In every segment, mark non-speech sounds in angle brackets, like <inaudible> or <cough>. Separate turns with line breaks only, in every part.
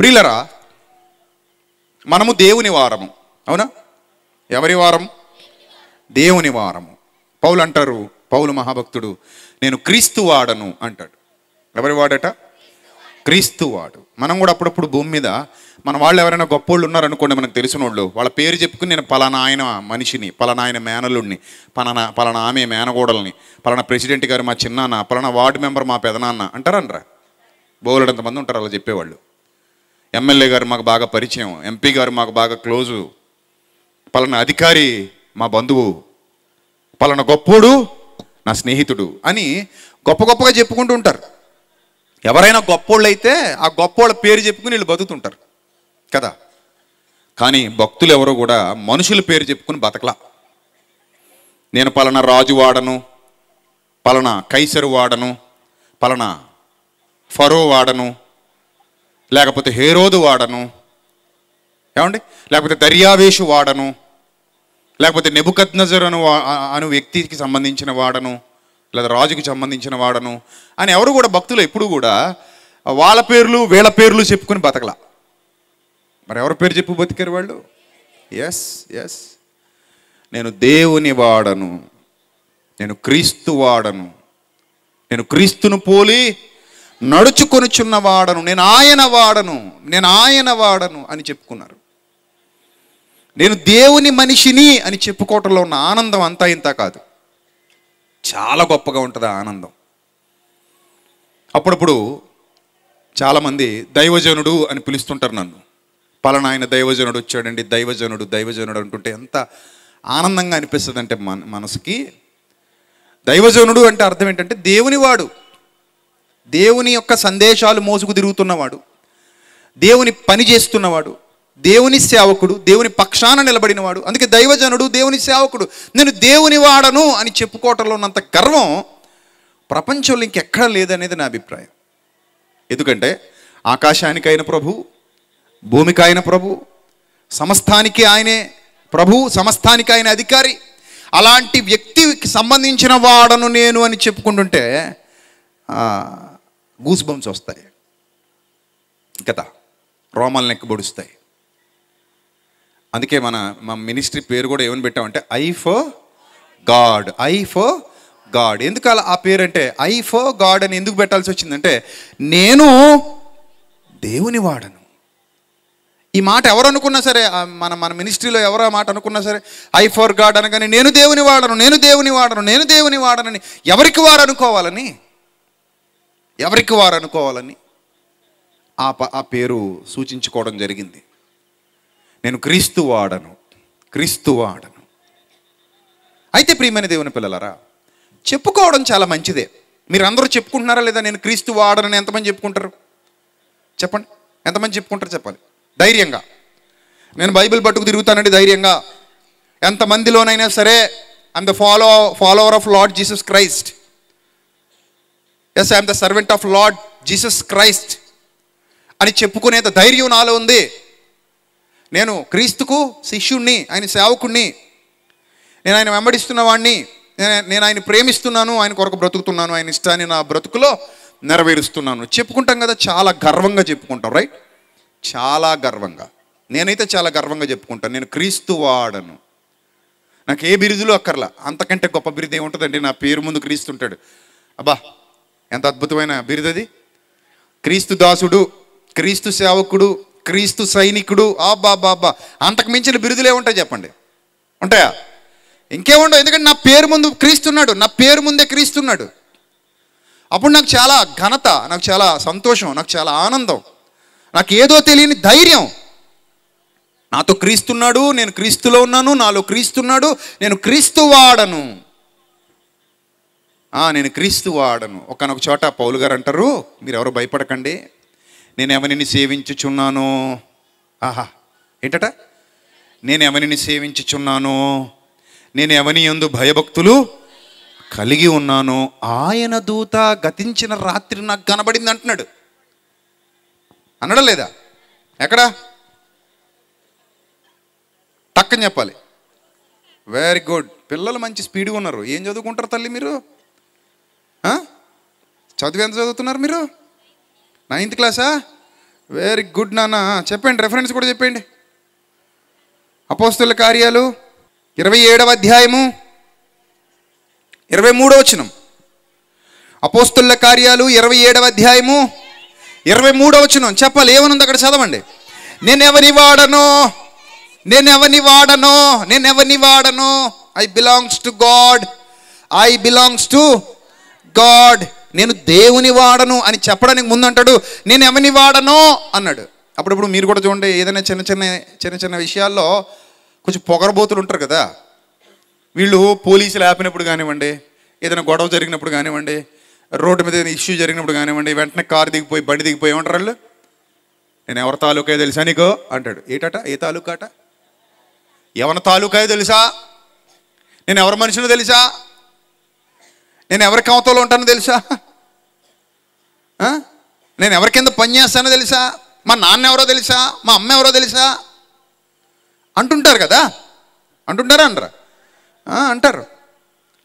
ప్రియులరా మనము దేవుని వారము అవునా ఎవరి వారం దేవుని వారము పౌలు అంటారు పౌలు మహాభక్తుడు నేను క్రీస్తు వాడను అంటాడు ఎవరి వాడట క్రీస్తు వాడు మనం కూడా అప్పుడప్పుడు భూమి మీద మన వాళ్ళు ఎవరైనా గొప్పోళ్ళు ఉన్నారనుకోండి మనకు తెలిసిన వాళ్ళు వాళ్ళ పేరు చెప్పుకుని నేను పలానా ఆయన మనిషిని పలానా ఆయన మేనలుడిని పలానా పలానా ఆమె మేనగోడల్ని పలానా ప్రెసిడెంట్ గారు మా చిన్నాన్న పలానా వార్డు మెంబర్ మా పెదనాన్న అంటారనరా బోలెడంతమంది ఉంటారు అలా చెప్పేవాళ్ళు ఎమ్మెల్యే గారు మాకు బాగా పరిచయం ఎంపీ గారు మాకు బాగా క్లోజు పలానా అధికారి మా బంధువు పలానా గొప్పోడు నా స్నేహితుడు అని గొప్ప గొప్పగా చెప్పుకుంటూ ఉంటారు ఎవరైనా గొప్పోళ్ళు అయితే ఆ గొప్పోళ్ళ పేరు చెప్పుకుని వీళ్ళు బతుకుతుంటారు కదా కానీ భక్తులు ఎవరో కూడా మనుషుల పేరు చెప్పుకుని బతకలా నేను పలానా రాజు వాడను పలానా కైసరు వాడను పలానా ఫరో వాడను లేకపోతే హేరోదు వాడను ఏమండి లేకపోతే దర్యావేషు వాడను లేకపోతే నజర్ అను అను వ్యక్తికి సంబంధించిన వాడను లేదా రాజుకి సంబంధించిన వాడను అని ఎవరు కూడా భక్తులు ఎప్పుడు కూడా వాళ్ళ పేర్లు వీళ్ళ పేర్లు చెప్పుకుని బతకలా మరి ఎవరి పేరు చెప్పు బతికారు వాళ్ళు ఎస్ ఎస్ నేను దేవుని వాడను నేను క్రీస్తు వాడను నేను క్రీస్తును పోలి నడుచుకొని వాడను నేను ఆయన వాడను నేను ఆయన వాడను అని చెప్పుకున్నారు నేను దేవుని మనిషిని అని చెప్పుకోవటంలో ఉన్న ఆనందం అంతా ఇంత కాదు చాలా గొప్పగా ఉంటుంది ఆనందం అప్పుడప్పుడు చాలామంది దైవజనుడు అని పిలుస్తుంటారు నన్ను పలనాయన ఆయన దైవజనుడు వచ్చాడండి దైవజనుడు దైవజనుడు అంటుంటే ఎంత ఆనందంగా అనిపిస్తుంది అంటే మన మనసుకి దైవజనుడు అంటే అర్థం ఏంటంటే దేవుని వాడు దేవుని యొక్క సందేశాలు మోసుకు తిరుగుతున్నవాడు దేవుని పని చేస్తున్నవాడు దేవుని సేవకుడు దేవుని పక్షాన నిలబడినవాడు అందుకే దైవజనుడు దేవుని సేవకుడు నేను దేవుని వాడను అని చెప్పుకోవటంలో ఉన్నంత గర్వం ప్రపంచంలో ఇంకెక్కడ లేదనేది నా అభిప్రాయం ఎందుకంటే ఆకాశానికి ఆయన ప్రభు భూమికి ఆయన ప్రభు సమస్తానికి ఆయనే ప్రభు సమస్తానికి ఆయన అధికారి అలాంటి వ్యక్తికి సంబంధించిన వాడను నేను అని చెప్పుకుంటుంటే గూస్ బంప్స్ వస్తాయి కదా రోమాలు నెక్కబొడుస్తాయి అందుకే మన మా మినిస్ట్రీ పేరు కూడా ఏమని పెట్టామంటే ఐ ఫో గాడ్ ఐ ఫో గాడ్ ఎందుకు అలా ఆ పేరు అంటే ఐ ఫో గాడ్ అని ఎందుకు పెట్టాల్సి వచ్చిందంటే నేను దేవుని వాడను ఈ మాట ఎవరు అనుకున్నా సరే మన మన మినిస్ట్రీలో ఎవరు ఆ మాట అనుకున్నా సరే ఐ ఫోర్ గాడ్ అనగానే నేను దేవుని వాడను నేను దేవుని వాడను నేను దేవుని వాడనని ఎవరికి వారు అనుకోవాలని ఎవరికి వారు అనుకోవాలని ఆ ఆ పేరు సూచించుకోవడం జరిగింది నేను క్రీస్తు వాడను క్రీస్తు వాడను అయితే ప్రియమైన దేవుని పిల్లలరా చెప్పుకోవడం చాలా మంచిదే మీరు అందరూ చెప్పుకుంటున్నారా లేదా నేను క్రీస్తు వాడనని ఎంతమంది చెప్పుకుంటారు చెప్పండి ఎంతమంది చెప్పుకుంటారు చెప్పాలి ధైర్యంగా నేను బైబిల్ పట్టుకు తిరుగుతానండి ధైర్యంగా ఎంతమందిలోనైనా సరే and the follow follower of lord Jesus Christ yes I'm the servant of lord Jesus Christ అని చెప్పుకునేంత ధైర్యం నాలో ఉంది నేను క్రీస్తుకు శిష్యుణ్ణి ఆయన సేవకుణ్ణి నేను ఆయన వెంబడిస్తున్న వాడిని నేను ఆయన ప్రేమిస్తున్నాను ఆయన కొరకు బ్రతుకుతున్నాను ఆయన ఇష్టాన్ని నా బ్రతుకులో నెరవేరుస్తున్నాను చెప్పుకుంటాం కదా చాలా గర్వంగా చెప్పుకుంటాం రైట్ చాలా గర్వంగా నేనైతే చాలా గర్వంగా చెప్పుకుంటాను నేను క్రీస్తు వాడను నాకు ఏ బిరుదులు అక్కర్లా అంతకంటే గొప్ప బిరుదు ఏముంటుందండి నా పేరు ముందు క్రీస్తు ఉంటాడు అబ్బా ఎంత అద్భుతమైన బిరుదది క్రీస్తు దాసుడు క్రీస్తు సేవకుడు క్రీస్తు సైనికుడు ఆబ్బా బా అంతకు మించిన బిరుదులే ఉంటాయి చెప్పండి ఉంటాయా ఇంకేముండవు ఎందుకంటే నా పేరు ముందు క్రీస్తున్నాడు నా పేరు ముందే క్రీస్తున్నాడు అప్పుడు నాకు చాలా ఘనత నాకు చాలా సంతోషం నాకు చాలా ఆనందం నాకు ఏదో తెలియని ధైర్యం నాతో క్రీస్తున్నాడు నేను క్రీస్తులో ఉన్నాను నాలో క్రీస్తున్నాడు నేను క్రీస్తు వాడను నేను క్రీస్తు వాడను ఒకనొక చోట పౌలు గారు అంటారు మీరు ఎవరు భయపడకండి నేను ఎవరిని సేవించుచున్నాను ఆహా ఏంటట నేను ఎవరిని సేవించుచున్నాను నేను ఎవని ఎందు భయభక్తులు కలిగి ఉన్నాను ఆయన దూత గతించిన రాత్రి నాకు కనబడింది అంటున్నాడు అనడం లేదా ఎక్కడా టక్కని చెప్పాలి వెరీ గుడ్ పిల్లలు మంచి స్పీడ్గా ఉన్నారు ఏం చదువుకుంటారు తల్లి మీరు చదివి ఎంత చదువుతున్నారు మీరు నైన్త్ క్లాసా వెరీ గుడ్ నాన్న చెప్పండి రెఫరెన్స్ కూడా చెప్పండి అపోస్తుల కార్యాలు ఇరవై ఏడవ అధ్యాయము ఇరవై మూడో వచనం అపోస్తుల కార్యాలు ఇరవై ఏడవ అధ్యాయము ఇరవై మూడవ వచనం చెప్పాలి ఏమనుంది అక్కడ చదవండి నేను ఎవరిని వాడను నేను ఎవరిని వాడను నేను ఎవరిని వాడను I belongs to God I belongs to God నేను దేవుని వాడను అని చెప్పడానికి ముందు అంటాడు నేను ఎవని వాడను అన్నాడు అప్పుడప్పుడు మీరు కూడా చూడండి ఏదైనా చిన్న చిన్న చిన్న చిన్న విషయాల్లో కొంచెం పొగరబోతులు ఉంటారు కదా వీళ్ళు పోలీసులు ఆపినప్పుడు కానివ్వండి ఏదైనా గొడవ జరిగినప్పుడు కానివ్వండి రోడ్డు మీద ఏదైనా ఇష్యూ జరిగినప్పుడు కానివ్వండి వెంటనే కారు దిగిపోయి బండి దిగిపోయి ఉంటారు వాళ్ళు నేను ఎవరి తాలూకా తెలుసా నీకు అంటాడు ఏటట ఏ తాలూకాట ఎవరి తాలూకా తెలుసా నేను ఎవరి మనుషులు తెలుసా నేను ఎవరి కవతలో ఉంటానో తెలుసా నేను ఎవరి కింద పనిచేస్తానో తెలుసా మా నాన్న ఎవరో తెలుసా మా అమ్మ ఎవరో తెలుసా అంటుంటారు కదా అంటుంటారా అనరా అంటారు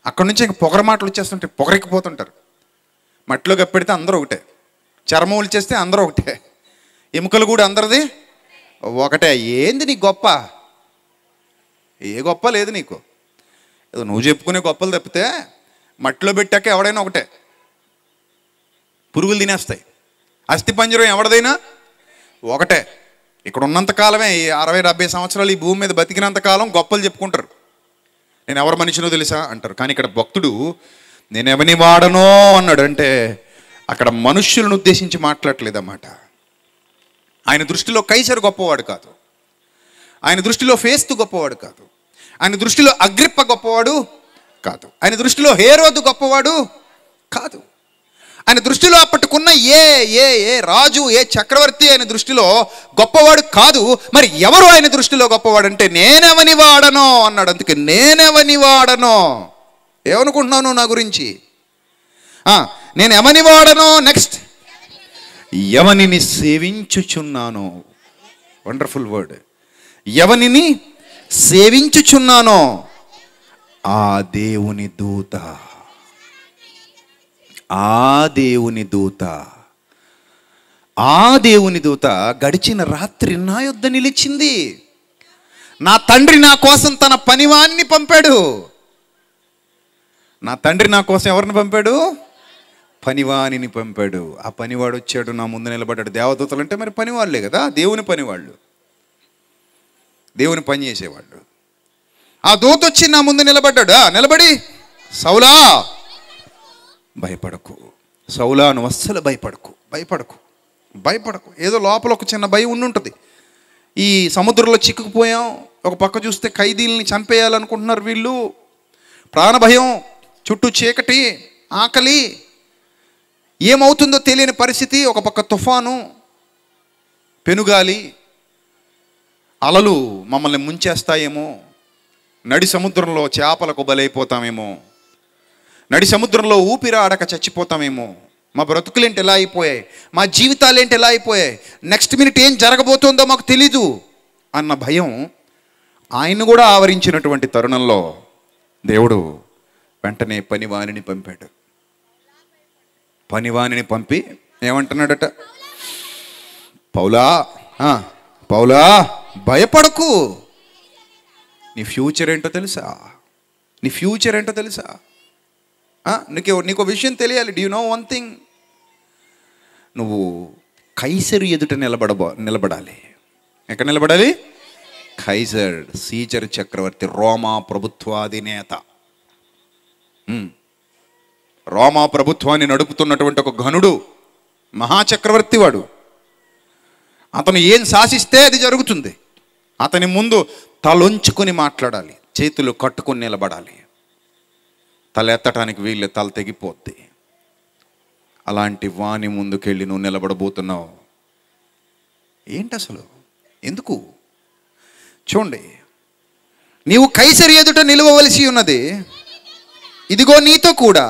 అక్కడి నుంచి ఇంక పొగర మాటలు వచ్చేస్తుంటాయి పోతుంటారు మట్టిలో కప్పెడితే అందరూ ఒకటే చర్మములు చేస్తే అందరూ ఒకటే ఎముకలు కూడా అందరిది ఒకటే ఏంది నీ గొప్ప ఏ గొప్ప లేదు నీకు ఏదో నువ్వు చెప్పుకునే గొప్పలు తప్పితే మట్టిలో పెట్టాక ఎవడైనా ఒకటే పురుగులు తినేస్తాయి అస్థిపంజరం ఎవడదైనా ఒకటే ఇక్కడ ఉన్నంతకాలమే ఈ అరవై డెబ్బై సంవత్సరాలు ఈ భూమి మీద బతికినంతకాలం గొప్పలు చెప్పుకుంటారు నేను ఎవరు మనిషినో తెలుసా అంటారు కానీ ఇక్కడ భక్తుడు నేను ఎవని వాడనో అన్నాడు అంటే అక్కడ మనుష్యులను ఉద్దేశించి మాట్లాడలేదన్నమాట ఆయన దృష్టిలో కైసరు గొప్పవాడు కాదు ఆయన దృష్టిలో ఫేస్తు గొప్పవాడు కాదు ఆయన దృష్టిలో అగ్రిప్ప గొప్పవాడు కాదు ఆయన దృష్టిలో హేరోదు గొప్పవాడు కాదు ఆయన దృష్టిలో అప్పటికున్న ఏ ఏ ఏ రాజు ఏ చక్రవర్తి ఆయన దృష్టిలో గొప్పవాడు కాదు మరి ఎవరు ఆయన దృష్టిలో గొప్పవాడు అంటే నేనెవని వాడనో అన్నాడు అందుకే నేనెవని వాడనో ఏమనుకుంటున్నాను నా గురించి నేను ఎవని వాడనో నెక్స్ట్ ఎవనిని సేవించుచున్నాను వండర్ఫుల్ వర్డ్ ఎవనిని సేవించుచున్నానో ఆ దేవుని దూత ఆ దేవుని దూత ఆ దేవుని దూత గడిచిన రాత్రి నా యొద్ద నిలిచింది నా తండ్రి నా కోసం తన పనివాన్ని పంపాడు నా తండ్రి నా కోసం ఎవరిని పంపాడు పనివాణిని పంపాడు ఆ పనివాడు వచ్చాడు నా ముందు నిలబడ్డాడు దేవదూతలు అంటే మరి పనివాళ్ళే కదా దేవుని పనివాళ్ళు దేవుని పని చేసేవాళ్ళు ఆ దూత వచ్చి నా ముందు నిలబడ్డాడా నిలబడి సౌలా భయపడకు సౌలా నువ్వు అస్సలు భయపడకు భయపడకు భయపడకు ఏదో లోపల ఒక చిన్న భయం ఉండుంటుంది ఈ సముద్రంలో చిక్కుకుపోయాం ఒక పక్క చూస్తే ఖైదీలని చంపేయాలనుకుంటున్నారు వీళ్ళు ప్రాణభయం చుట్టూ చీకటి ఆకలి ఏమవుతుందో తెలియని పరిస్థితి ఒక పక్క తుఫాను పెనుగాలి అలలు మమ్మల్ని ముంచేస్తాయేమో నడి సముద్రంలో చేపలకు బలైపోతామేమో నడి సముద్రంలో ఊపిరాడక చచ్చిపోతామేమో మా బ్రతుకులేంటి ఎలా అయిపోయాయి మా జీవితాలు ఏంటి ఎలా అయిపోయాయి నెక్స్ట్ మినిట్ ఏం జరగబోతుందో మాకు తెలీదు అన్న భయం ఆయన కూడా ఆవరించినటువంటి తరుణంలో దేవుడు వెంటనే పనివాణిని పంపాడు పనివాణిని పంపి ఏమంటున్నాడట పౌలా పౌలా భయపడకు నీ ఫ్యూచర్ ఏంటో తెలుసా నీ ఫ్యూచర్ ఏంటో తెలుసా నీకు నీకు విషయం తెలియాలి డ్యూ నో వన్ థింగ్ నువ్వు కైసరు ఎదుట నిలబడబో నిలబడాలి ఎక్కడ నిలబడాలి ఖైజర్ సీజర్ చక్రవర్తి రోమా ప్రభుత్వాధినేత రోమా ప్రభుత్వాన్ని నడుపుతున్నటువంటి ఒక ఘనుడు మహాచక్రవర్తి వాడు అతను ఏం శాసిస్తే అది జరుగుతుంది అతని ముందు తలొంచుకొని మాట్లాడాలి చేతులు కట్టుకొని నిలబడాలి తల ఎత్తటానికి వీళ్ళు తల తెగిపోద్ది అలాంటి వాణి ముందుకెళ్ళి నువ్వు నిలబడబోతున్నావు ఏంటి అసలు ఎందుకు చూడండి నీవు కైసరి ఎదుట నిలవవలసి ఉన్నది ఇదిగో నీతో కూడా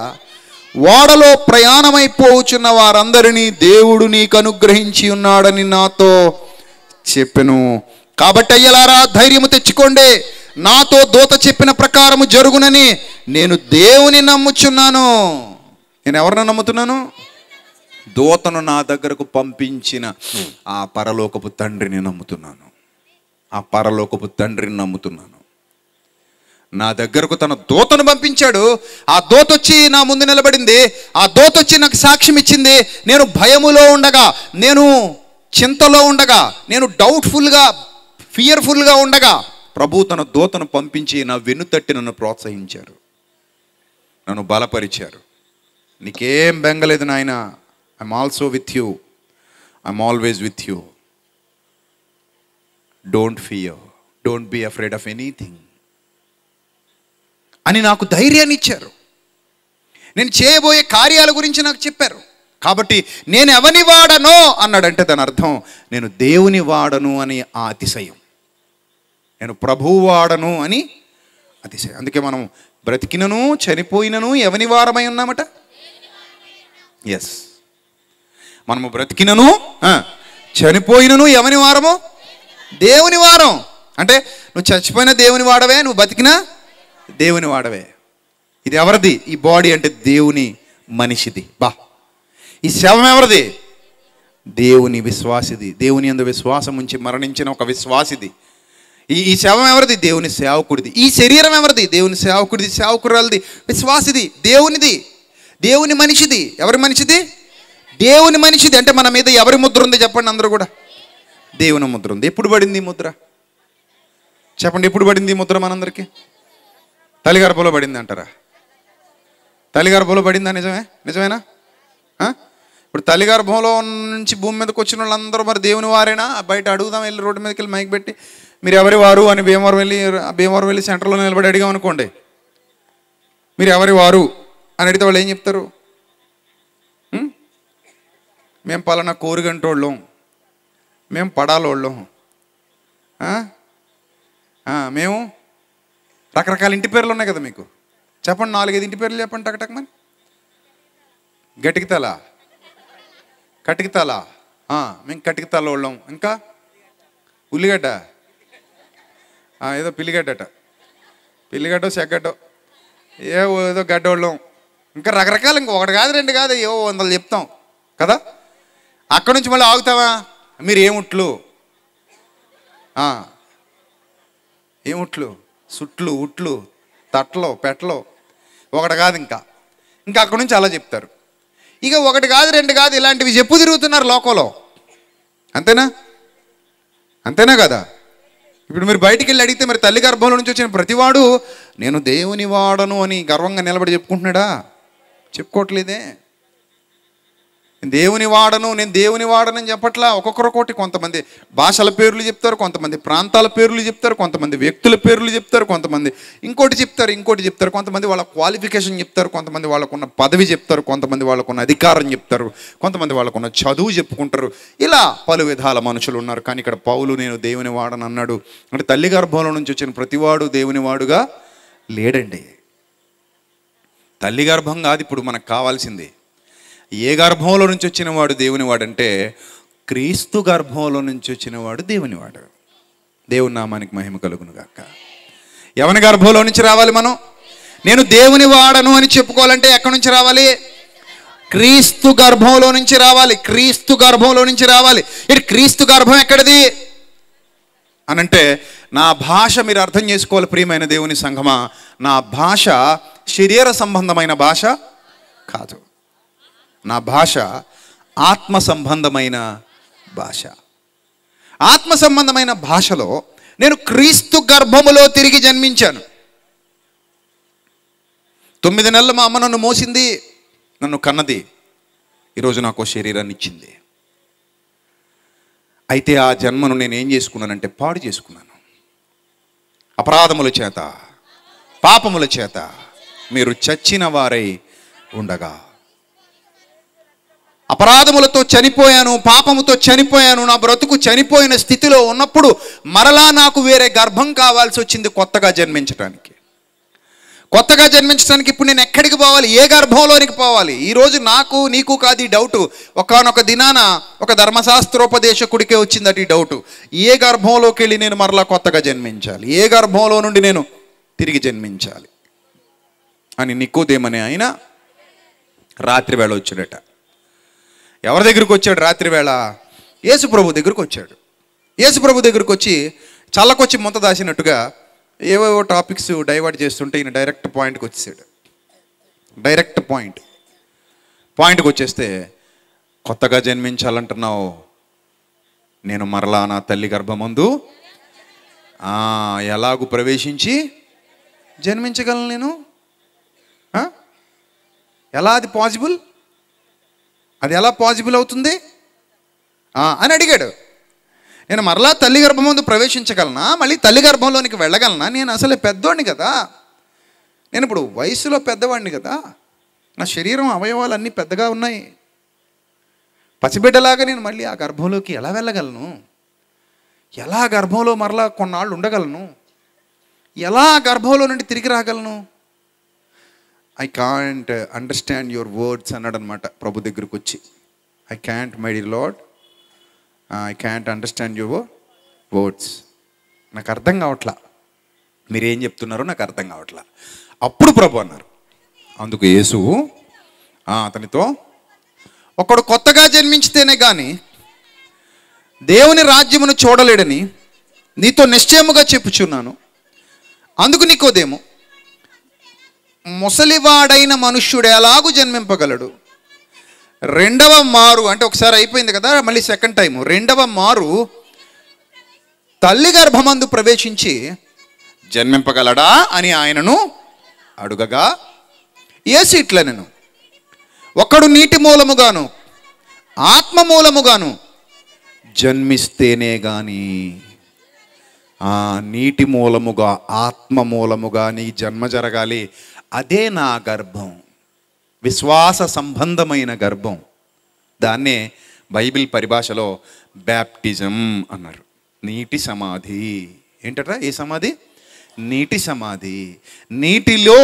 ఓడలో ప్రయాణమైపోచున్న వారందరినీ దేవుడు నీకు అనుగ్రహించి ఉన్నాడని నాతో చెప్పెను కాబట్టి అయ్యలారా ధైర్యము తెచ్చుకోండి నాతో దూత చెప్పిన ప్రకారము జరుగునని నేను దేవుని నమ్ముచున్నాను నేను ఎవరిని నమ్ముతున్నాను దూతను నా దగ్గరకు పంపించిన ఆ పరలోకపు తండ్రిని నమ్ముతున్నాను ఆ పరలోకపు తండ్రిని నమ్ముతున్నాను నా దగ్గరకు తన దూతను పంపించాడు ఆ దూత వచ్చి నా ముందు నిలబడింది ఆ దూత వచ్చి నాకు సాక్ష్యం ఇచ్చింది నేను భయములో ఉండగా నేను చింతలో ఉండగా నేను డౌట్ఫుల్గా ఫియర్ఫుల్గా ఉండగా ప్రభు తన దూతను పంపించి నా వెన్నుతట్టి నన్ను ప్రోత్సహించారు నన్ను బలపరిచారు నీకేం బెంగలేదు నాయన I'm also with you I'm always with you don't fear don't be afraid of anything అని నాకు ధైర్యాన్ని ఇచ్చారు నేను చేయబోయే కార్యాల గురించి నాకు చెప్పారు కాబట్టి నేను ఎవని వాడనో అన్నాడంటే దాని అర్థం నేను దేవుని వాడను అని ఆ అతిశయం నేను ప్రభువాడను అని అతిశయం అందుకే మనం బ్రతికినను చనిపోయినను ఎవని వారమై ఉన్నామట ఎస్ మనము బ్రతికినను చనిపోయినను ఎవని వారము దేవుని వారం అంటే నువ్వు చచ్చిపోయిన దేవుని వాడవే నువ్వు బతికినా దేవుని వాడవే ఇది ఎవరిది ఈ బాడీ అంటే దేవుని మనిషిది బా ఈ శవం ఎవరిది దేవుని విశ్వాసిది దేవుని అందు విశ్వాసం ఉంచి మరణించిన ఒక విశ్వాసిది ఈ ఈ శవం ఎవరిది దేవుని సేవకుడిది ఈ శరీరం ఎవరిది దేవుని సేవకుడిది సేవకురాలది విశ్వాసిది దేవునిది దేవుని మనిషిది ఎవరి మనిషిది దేవుని మనిషిది అంటే మన మీద ఎవరి ముద్ర ఉంది చెప్పండి అందరూ కూడా దేవుని ముద్ర ఉంది ఎప్పుడు పడింది ముద్ర చెప్పండి ఎప్పుడు పడింది ముద్ర మనందరికీ తల్లి గర్భంలో పడింది అంటారా తల్లి గర్భంలో పడిందా నిజమే నిజమేనా ఇప్పుడు తల్లి గర్భంలో నుంచి భూమి మీదకి వచ్చిన వాళ్ళందరూ మరి దేవుని వారేనా బయట అడుగుదాం వెళ్ళి రోడ్డు మీదకి వెళ్ళి మైక్ పెట్టి మీరు ఎవరి వారు అని భీమవరం వెళ్ళి భీమవరం వెళ్ళి సెంటర్లో నిలబడి అడిగాం అనుకోండి మీరు ఎవరి వారు అని అడిగితే వాళ్ళు ఏం చెప్తారు మేము పలానా కోరుగంటోళ్ళం మేము పడాలోళ్ళం మేము రకరకాల ఇంటి పేర్లు ఉన్నాయి కదా మీకు చెప్పండి నాలుగైదు ఇంటి పేర్లు చెప్పండి టక్ టక్మని గటికితల కటికితల మేము కటికితల వాళ్ళం ఇంకా ఉల్లిగడ్డ ఏదో పిల్లిగడ్డట పిల్లిగడ్డో చెగ్గడ్డో ఏ ఏదో గడ్డోళ్ళం ఇంకా రకరకాలు ఇంకా ఒకటి కాదు రెండు కాదు ఏవో వందలు చెప్తాం కదా అక్కడ నుంచి మళ్ళీ ఆగుతావా మీరు ఏముట్లు ఏముట్లు సుట్లు ఉట్లు తట్లు పెట్లు ఒకటి కాదు ఇంకా ఇంకా అక్కడ నుంచి అలా చెప్తారు ఇక ఒకటి కాదు రెండు కాదు ఇలాంటివి చెప్పు తిరుగుతున్నారు లోకంలో అంతేనా అంతేనా కదా ఇప్పుడు మీరు బయటికి వెళ్ళి అడిగితే మరి తల్లి గర్భంలో నుంచి వచ్చిన ప్రతివాడు నేను దేవుని వాడను అని గర్వంగా నిలబడి చెప్పుకుంటున్నాడా చెప్పుకోవట్లేదే దేవుని వాడను నేను దేవుని వాడనని చెప్పట్లా ఒకటి కొంతమంది భాషల పేర్లు చెప్తారు కొంతమంది ప్రాంతాల పేర్లు చెప్తారు కొంతమంది వ్యక్తుల పేర్లు చెప్తారు కొంతమంది ఇంకోటి చెప్తారు ఇంకోటి చెప్తారు కొంతమంది వాళ్ళ క్వాలిఫికేషన్ చెప్తారు కొంతమంది వాళ్ళకున్న పదవి చెప్తారు కొంతమంది వాళ్ళకున్న అధికారం చెప్తారు కొంతమంది వాళ్ళకున్న చదువు చెప్పుకుంటారు ఇలా పలు విధాల మనుషులు ఉన్నారు కానీ ఇక్కడ పౌలు నేను దేవుని వాడని అన్నాడు అంటే తల్లి గర్భంలో నుంచి వచ్చిన ప్రతివాడు దేవుని వాడుగా లేడండి తల్లి గర్భం కాదు ఇప్పుడు మనకు కావాల్సింది ఏ గర్భంలో నుంచి వచ్చినవాడు దేవుని వాడంటే క్రీస్తు గర్భంలో నుంచి వచ్చినవాడు దేవునివాడు దేవుని నామానికి మహిమ కలుగునుగాక ఎవని గర్భంలో నుంచి రావాలి మనం నేను దేవుని వాడను అని చెప్పుకోవాలంటే ఎక్కడి నుంచి రావాలి క్రీస్తు గర్భంలో నుంచి రావాలి క్రీస్తు గర్భంలో నుంచి రావాలి ఇటు క్రీస్తు గర్భం ఎక్కడిది అనంటే నా భాష మీరు అర్థం చేసుకోవాలి ప్రియమైన దేవుని సంఘమా నా భాష శరీర సంబంధమైన భాష కాదు నా భాష ఆత్మ సంబంధమైన భాష ఆత్మ సంబంధమైన భాషలో నేను క్రీస్తు గర్భములో తిరిగి జన్మించాను తొమ్మిది నెలలు మా అమ్మ నన్ను మోసింది నన్ను కన్నది ఈరోజు నాకు శరీరాన్ని ఇచ్చింది అయితే ఆ జన్మను నేను ఏం చేసుకున్నానంటే పాడు చేసుకున్నాను అపరాధముల చేత పాపముల చేత మీరు చచ్చిన వారై ఉండగా అపరాధములతో చనిపోయాను పాపముతో చనిపోయాను నా బ్రతుకు చనిపోయిన స్థితిలో ఉన్నప్పుడు మరలా నాకు వేరే గర్భం కావాల్సి వచ్చింది కొత్తగా జన్మించడానికి కొత్తగా జన్మించడానికి ఇప్పుడు నేను ఎక్కడికి పోవాలి ఏ గర్భంలోనికి పోవాలి ఈరోజు నాకు నీకు కాదు ఈ డౌటు ఒకనొక దినాన ఒక ధర్మశాస్త్రోపదేశకుడికే వచ్చింది ఈ డౌటు ఏ గర్భంలోకి వెళ్ళి నేను మరలా కొత్తగా జన్మించాలి ఏ గర్భంలో నుండి నేను తిరిగి జన్మించాలి అని నిక్కుదేమని ఆయన రాత్రి వేళ వచ్చాడట ఎవరి దగ్గరికి వచ్చాడు రాత్రి వేళ యేసుప్రభు దగ్గరికి వచ్చాడు యేసుప్రభు దగ్గరికి వచ్చి చల్లకొచ్చి ముంత దాసినట్టుగా ఏవేవో టాపిక్స్ డైవర్ట్ చేస్తుంటే ఈయన డైరెక్ట్ పాయింట్కి వచ్చేసాడు డైరెక్ట్ పాయింట్ పాయింట్కి వచ్చేస్తే కొత్తగా జన్మించాలంటున్నావు నేను మరలా నా తల్లి గర్భమందు ఎలాగూ ప్రవేశించి జన్మించగలను నేను ఎలా అది పాసిబుల్ అది ఎలా పాజిబుల్ అవుతుంది అని అడిగాడు నేను మరలా తల్లి గర్భం ముందు ప్రవేశించగలనా మళ్ళీ తల్లి గర్భంలోనికి వెళ్ళగలనా నేను అసలే పెద్దవాడిని కదా నేను ఇప్పుడు వయసులో పెద్దవాడిని కదా నా శరీరం అవయవాలు అన్నీ పెద్దగా ఉన్నాయి పసిబిడ్డలాగా నేను మళ్ళీ ఆ గర్భంలోకి ఎలా వెళ్ళగలను ఎలా గర్భంలో మరలా కొన్నాళ్ళు ఉండగలను ఎలా గర్భంలో నుండి తిరిగి రాగలను I can't understand your words అన్నాడు అనమాట ప్రభు దగ్గరకు వచ్చి I can't my dear lord I can't understand your words నాకు అర్థం కావట్లా మీరేం చెప్తున్నారో నాకు అర్థం కావట్లా అప్పుడు ప్రభు అన్నారు అందుకు యేసు అతనితో ఒకడు కొత్తగా జన్మించితేనే కానీ దేవుని రాజ్యమును చూడలేడని నీతో నిశ్చయముగా చెప్పుచున్నాను అందుకు నీకోదేమో ముసలివాడైన మనుష్యుడు ఎలాగూ జన్మింపగలడు రెండవ మారు అంటే ఒకసారి అయిపోయింది కదా మళ్ళీ సెకండ్ టైము రెండవ మారు తల్లి గర్భమందు ప్రవేశించి జన్మింపగలడా అని ఆయనను అడుగగా ఏసి నేను ఒకడు నీటి మూలముగాను ఆత్మ మూలముగాను జన్మిస్తేనే కానీ నీటి మూలముగా ఆత్మ మూలముగా నీ జన్మ జరగాలి అదే నా గర్భం విశ్వాస సంబంధమైన గర్భం దాన్నే బైబిల్ పరిభాషలో బ్యాప్టిజం అన్నారు నీటి సమాధి ఏంటట్రా ఏ సమాధి నీటి సమాధి నీటిలో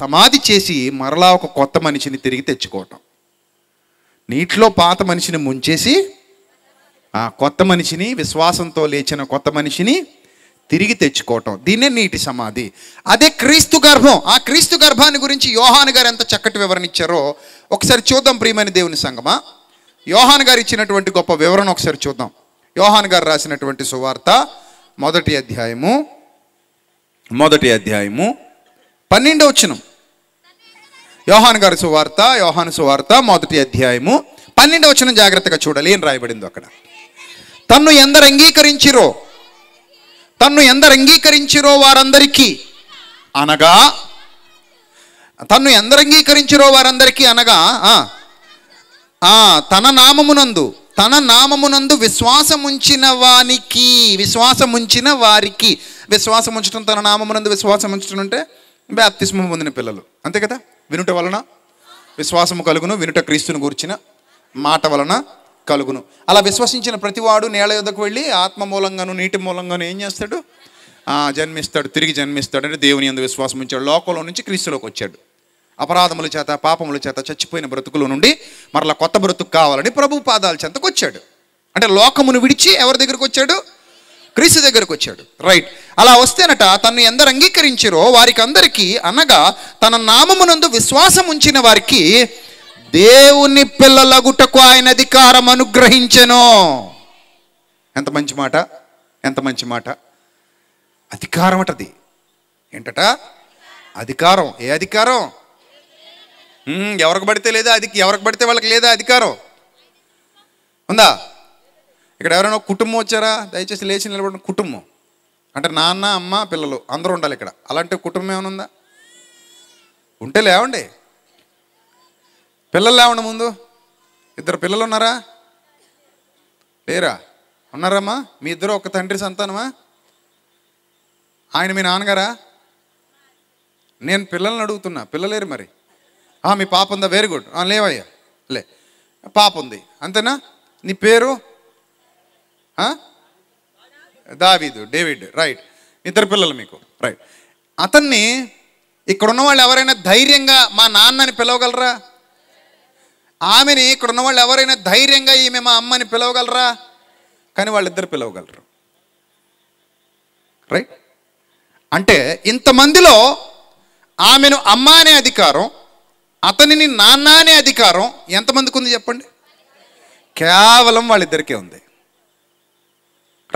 సమాధి చేసి మరలా ఒక కొత్త మనిషిని తిరిగి తెచ్చుకోవటం నీటిలో పాత మనిషిని ముంచేసి ఆ కొత్త మనిషిని విశ్వాసంతో లేచిన కొత్త మనిషిని తిరిగి తెచ్చుకోవటం దీన్నే నీటి సమాధి అదే క్రీస్తు గర్భం ఆ క్రీస్తు గర్భాన్ని గురించి యోహాన్ గారు ఎంత చక్కటి వివరణ ఇచ్చారో ఒకసారి చూద్దాం ప్రియమైన దేవుని సంగమా యోహాన్ గారు ఇచ్చినటువంటి గొప్ప వివరణ ఒకసారి చూద్దాం యోహాన్ గారు రాసినటువంటి సువార్త మొదటి అధ్యాయము మొదటి అధ్యాయము పన్నెండో వచ్చిన యోహాన్ గారి సువార్త యోహాను సువార్త మొదటి అధ్యాయము వచ్చిన జాగ్రత్తగా చూడాలి ఏం రాయబడింది అక్కడ తన్ను ఎందరు అంగీకరించిరో తన్ను ఎందరు అంగీకరించిరో వారందరికీ అనగా తన్ను ఎందరు అంగీకరించిరో వారందరికీ అనగా తన నామమునందు తన నామమునందు విశ్వాసముంచిన వానికి విశ్వాసముంచిన వారికి విశ్వాసం ఉంచడం తన నామమునందు విశ్వాసం ఉంచడం అంటే బ్యాప్తిస్మం పొందిన పిల్లలు అంతే కదా వినుట వలన విశ్వాసము కలుగును వినుట క్రీస్తును గూర్చిన మాట వలన కలుగును అలా విశ్వసించిన ప్రతివాడు నేల యొద్దకు వెళ్ళి ఆత్మ మూలంగాను నీటి మూలంగాను ఏం చేస్తాడు జన్మిస్తాడు తిరిగి జన్మిస్తాడు అంటే దేవుని అందు విశ్వాసం ఉంచాడు లోకంలో నుంచి క్రీస్తులోకి వచ్చాడు అపరాధముల చేత పాపముల చేత చచ్చిపోయిన బ్రతుకుల నుండి మరలా కొత్త బ్రతుకు కావాలని ప్రభు పాదాల చెంతకు వచ్చాడు అంటే లోకమును విడిచి ఎవరి దగ్గరకు వచ్చాడు క్రీస్తు దగ్గరకు వచ్చాడు రైట్ అలా వస్తేనట తను ఎందరు అంగీకరించారో వారికి అందరికీ అనగా తన నామమునందు విశ్వాసం ఉంచిన వారికి దేవుని పిల్లలగుటకు ఆయన అధికారం అనుగ్రహించెను ఎంత మంచి మాట ఎంత మంచి మాట అధికారం అటది ఏంటట అధికారం ఏ అధికారం ఎవరికి పడితే లేదా అది ఎవరికి పడితే వాళ్ళకి లేదా అధికారం ఉందా ఇక్కడ ఎవరైనా కుటుంబం వచ్చారా దయచేసి లేచి నిలబడిన కుటుంబం అంటే నాన్న అమ్మ పిల్లలు అందరూ ఉండాలి ఇక్కడ అలాంటి కుటుంబం ఏమైనా ఉందా ఉంటే లేవండి పిల్లలు లేవండి ముందు ఇద్దరు పిల్లలు ఉన్నారా లేరా ఉన్నారమ్మా మీ ఇద్దరు ఒక తండ్రి సంతానమా ఆయన మీ నాన్నగారా నేను పిల్లల్ని అడుగుతున్నా పిల్లలేరు మరి మీ పాప ఉందా వెరీ గుడ్ లేవయ్యా లే పాప ఉంది అంతేనా నీ పేరు దావీదు డేవిడ్ రైట్ ఇద్దరు పిల్లలు మీకు రైట్ అతన్ని ఇక్కడున్న వాళ్ళు ఎవరైనా ధైర్యంగా మా నాన్నని పిలవగలరా ఆమెని ఇక్కడ ఉన్న వాళ్ళు ఎవరైనా ధైర్యంగా ఈమె మా అమ్మని పిలవగలరా కానీ వాళ్ళిద్దరు పిలవగలరు రైట్ అంటే ఇంతమందిలో ఆమెను అమ్మ అనే అధికారం అతనిని నాన్న అనే అధికారం ఎంతమందికి ఉంది చెప్పండి కేవలం వాళ్ళిద్దరికే ఉంది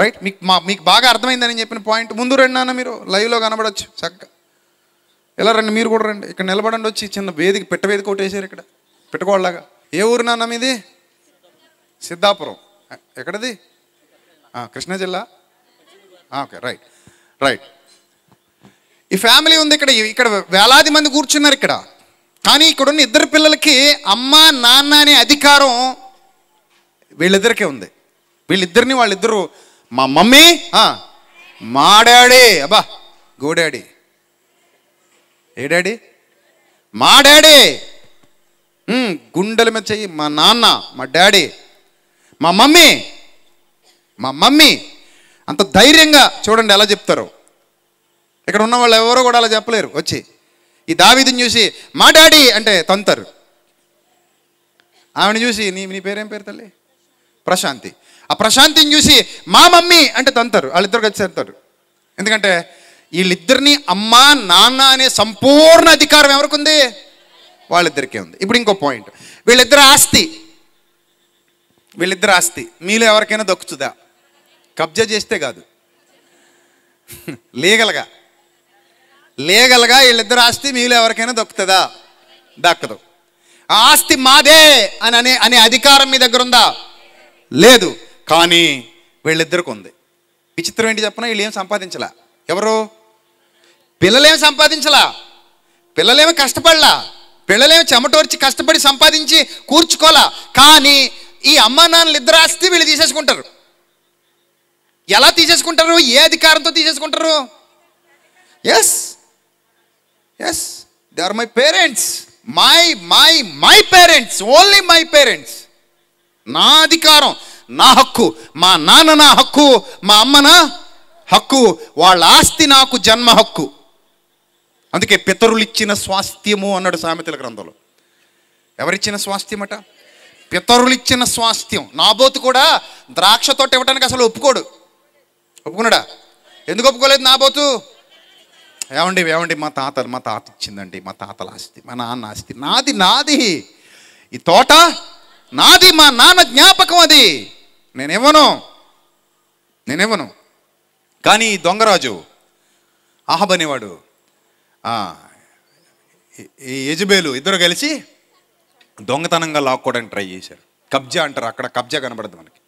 రైట్ మీకు మా మీకు బాగా అర్థమైందని చెప్పిన పాయింట్ ముందు రండి నాన్న మీరు లైవ్లో కనబడవచ్చు చక్కగా ఎలా రండి మీరు కూడా రండి ఇక్కడ నిలబడండి వచ్చి చిన్న వేదిక పెట్ట వేదిక ఒకటి వేసారు ఇక్కడ పెట్టుకోళ్ళగా ఏ ఊరు నాన్న మీది సిద్ధాపురం ఎక్కడది కృష్ణా జిల్లా ఓకే రైట్ రైట్ ఈ ఫ్యామిలీ ఉంది ఇక్కడ ఇక్కడ వేలాది మంది కూర్చున్నారు ఇక్కడ కానీ ఇక్కడ ఉన్న ఇద్దరు పిల్లలకి అమ్మ నాన్న అనే అధికారం వీళ్ళిద్దరికే ఉంది వీళ్ళిద్దరిని వాళ్ళిద్దరు మా మమ్మీ మా డాడీ అబ్బా గో డాడీ ఏ డాడీ మా డాడీ గుండెల మీద చెయ్యి మా నాన్న మా డాడీ మా మమ్మీ మా మమ్మీ అంత ధైర్యంగా చూడండి ఎలా చెప్తారు ఇక్కడ ఉన్న వాళ్ళు ఎవరో కూడా అలా చెప్పలేరు వచ్చి ఈ దావీదిని చూసి మా డాడీ అంటే తంతారు ఆమెను చూసి నీ నీ పేరేం పేరు తల్లి ప్రశాంతి ఆ ప్రశాంతిని చూసి మా మమ్మీ అంటే తంతారు వాళ్ళిద్దరు కలిసి తంతారు ఎందుకంటే వీళ్ళిద్దరిని అమ్మ నాన్న అనే సంపూర్ణ అధికారం ఎవరికి ఉంది వాళ్ళిద్దరికే ఉంది ఇప్పుడు ఇంకో పాయింట్ వీళ్ళిద్దరు ఆస్తి వీళ్ళిద్దరు ఆస్తి మీలో ఎవరికైనా దక్కుతుందా కబ్జా చేస్తే కాదు లీగల్గా లీగల్గా వీళ్ళిద్దరు ఆస్తి మీలో ఎవరికైనా దక్కుతుందా దక్కదు ఆస్తి మాదే అని అనే అనే అధికారం మీ దగ్గర ఉందా లేదు కానీ వీళ్ళిద్దరికి ఉంది విచిత్రం ఏంటి చెప్పిన వీళ్ళు ఏం సంపాదించలా ఎవరు పిల్లలేం సంపాదించలా పిల్లలేమి కష్టపడలా పిల్లలేమి చెమటోర్చి కష్టపడి సంపాదించి కూర్చుకోలా కానీ ఈ అమ్మా నాన్నలు ఇద్దరు ఆస్తి వీళ్ళు తీసేసుకుంటారు ఎలా తీసేసుకుంటారు ఏ అధికారంతో తీసేసుకుంటారు yes yes they are my parents my my my parents only my parents నా అధికారం నా హక్కు మా నాన్న నా హక్కు మా అమ్మ నా హక్కు వాళ్ళ ఆస్తి నాకు జన్మ హక్కు అందుకే పితరులు ఇచ్చిన స్వాస్థ్యము అన్నాడు సామెతల గ్రంథంలో ఎవరిచ్చిన స్వాస్థ్యమట పితరులు ఇచ్చిన స్వాస్థ్యం నాబోతు కూడా ద్రాక్ష తోట ఇవ్వడానికి అసలు ఒప్పుకోడు ఒప్పుకున్నాడా ఎందుకు ఒప్పుకోలేదు నాబోతు ఏమండి ఏమండి మా తాత మా తాత ఇచ్చిందండి మా తాతల ఆస్తి మా నాన్న ఆస్తి నాది నాది ఈ తోట నాది మా నాన్న జ్ఞాపకం అది నేనివ్వను నేనివ్వను కానీ దొంగరాజు ఆహబనేవాడు యజబేలు ఇద్దరు కలిసి దొంగతనంగా లాక్కోవడానికి ట్రై చేశారు కబ్జా అంటారు అక్కడ కబ్జా కనబడదు మనకి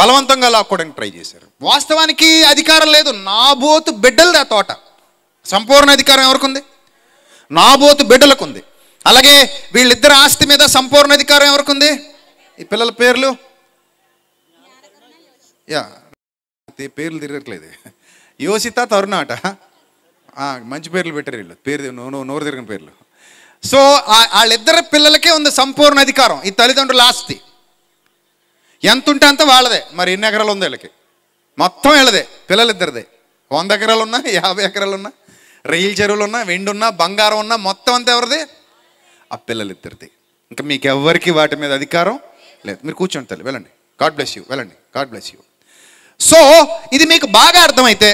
బలవంతంగా లాక్కోవడానికి ట్రై చేశారు వాస్తవానికి అధికారం లేదు నా బోతు బిడ్డలది ఆ తోట సంపూర్ణ అధికారం ఎవరికి నా బోతు బిడ్డలకు ఉంది అలాగే వీళ్ళిద్దరు ఆస్తి మీద సంపూర్ణ అధికారం ఎవరికి ఉంది ఈ పిల్లల పేర్లు యా పేర్లు తిరగట్లేదు యోసిత తరుణాట మంచి పేర్లు పెట్టారు వీళ్ళు పేరు నో నోరు తిరిగిన పేర్లు సో వాళ్ళిద్దరు పిల్లలకే ఉంది సంపూర్ణ అధికారం ఈ తల్లిదండ్రులు ఆస్తి ఎంత ఉంటే అంత వాళ్ళదే మరి ఎన్ని ఎకరాలు ఉంది వీళ్ళకి మొత్తం వీళ్ళదే పిల్లలిద్దరిదే వంద ఎకరాలు ఉన్నా యాభై ఎకరాలు ఉన్నా రైలు చెరువులు ఉన్నా వెండి ఉన్నా బంగారం ఉన్నా మొత్తం అంత ఎవరిది ఆ పిల్లలిద్దరిది ఇంకా మీకు ఎవరికి వాటి మీద అధికారం లేదు మీరు కూర్చోండి తల్లి వెళ్ళండి గాడ్ బ్లెస్ యూ వెళ్ళండి గాడ్ బ్లెస్ యూ సో ఇది మీకు బాగా అర్థమైతే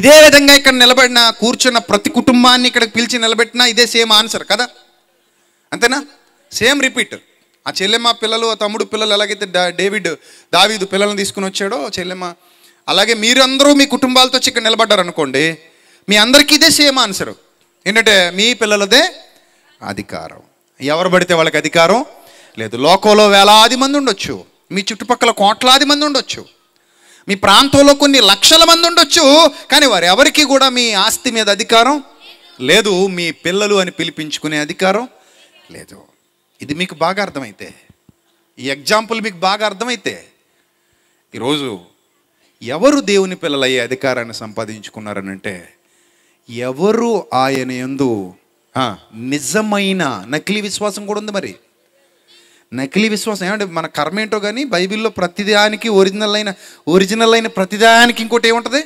ఇదే విధంగా ఇక్కడ నిలబడిన కూర్చున్న ప్రతి కుటుంబాన్ని ఇక్కడ పిలిచి నిలబెట్టినా ఇదే సేమ్ ఆన్సర్ కదా అంతేనా సేమ్ రిపీట్ ఆ చెల్లెమ్మ పిల్లలు తమ్ముడు పిల్లలు ఎలాగైతే డేవిడ్ దావీదు పిల్లల్ని తీసుకుని వచ్చాడో చెల్లెమ్మ అలాగే మీరందరూ మీ కుటుంబాలతో వచ్చి ఇక్కడ నిలబడ్డారు అనుకోండి మీ అందరికీ ఇదే సేమ్ ఆన్సర్ ఏంటంటే మీ పిల్లలదే అధికారం ఎవరు పడితే వాళ్ళకి అధికారం లేదు లోకంలో వేలాది మంది ఉండొచ్చు మీ చుట్టుపక్కల కోట్లాది మంది ఉండొచ్చు మీ ప్రాంతంలో కొన్ని లక్షల మంది ఉండొచ్చు కానీ వారు ఎవరికి కూడా మీ ఆస్తి మీద అధికారం లేదు మీ పిల్లలు అని పిలిపించుకునే అధికారం లేదు ఇది మీకు బాగా అర్థమైతే ఈ ఎగ్జాంపుల్ మీకు బాగా అర్థమైతే ఈరోజు ఎవరు దేవుని పిల్లలయ్యే అధికారాన్ని సంపాదించుకున్నారనంటే ఎవరు ఆయన ఎందు నిజమైన నకిలీ విశ్వాసం కూడా ఉంది మరి నకిలీ విశ్వాసం ఏమంటే మన కర్మ ఏంటో కానీ బైబిల్లో ప్రతిదానికి ఒరిజినల్ అయిన ఒరిజినల్ అయిన ప్రతిదానికి ఇంకోటి ఏముంటుంది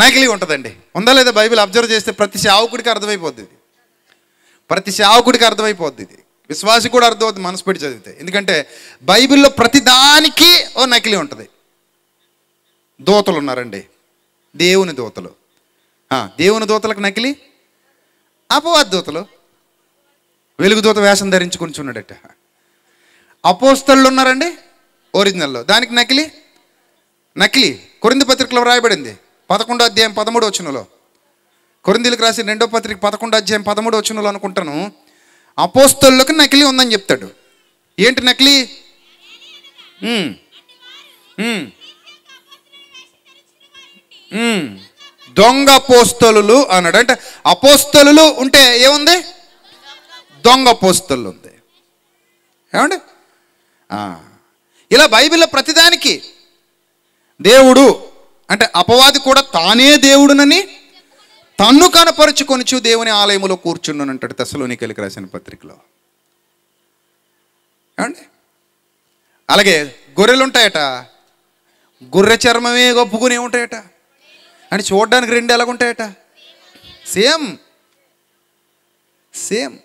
నకిలీ ఉంటుందండి ఉందా లేదా బైబిల్ అబ్జర్వ్ చేస్తే ప్రతి సేవకుడికి అర్థమైపోద్ది ఇది ప్రతి సేవకుడికి అర్థమైపోద్ది ఇది విశ్వాసి కూడా అర్థమవుతుంది మనసు పెట్టి చదివితే ఎందుకంటే బైబిల్లో ప్రతిదానికి ఓ నకిలీ ఉంటుంది దోతలు ఉన్నారండి దేవుని దోతలు దేవుని దోతలకు నకిలీ అపవాద దోతలు వెలుగు దూత వేషం ధరించుకుని చున్నాడట అపోస్తళ్ళు ఉన్నారండి ఒరిజినల్లో దానికి నకిలీ నకిలీ కొరింది పత్రికలో రాయబడింది పదకొండో అధ్యాయం పదమూడు వచనంలో కొరిందీలకు రాసిన రెండో పత్రిక పదకొండు అధ్యాయం పదమూడు వచనంలో అనుకుంటాను అపోస్తళ్ళకి నకిలీ ఉందని చెప్తాడు ఏంటి నకిలీ దొంగ పోస్తలు అన్నాడు అంటే అపోస్తలు ఉంటే ఏముంది దొంగ పోస్తలు ఉంది ఏమండి ఇలా బైబిల్లో ప్రతిదానికి దేవుడు అంటే అపవాది కూడా తానే దేవుడునని తన్ను కనపరుచుకొనిచు దేవుని ఆలయంలో కూర్చున్నానంటాడు కలికి రాసిన పత్రికలో ఏమండి అలాగే గొర్రెలు ఉంటాయట గొర్రె చర్మమే గొప్పుకునే ఉంటాయట అని చూడడానికి రెండు ఎలాగుంటాయట సేమ్ సేమ్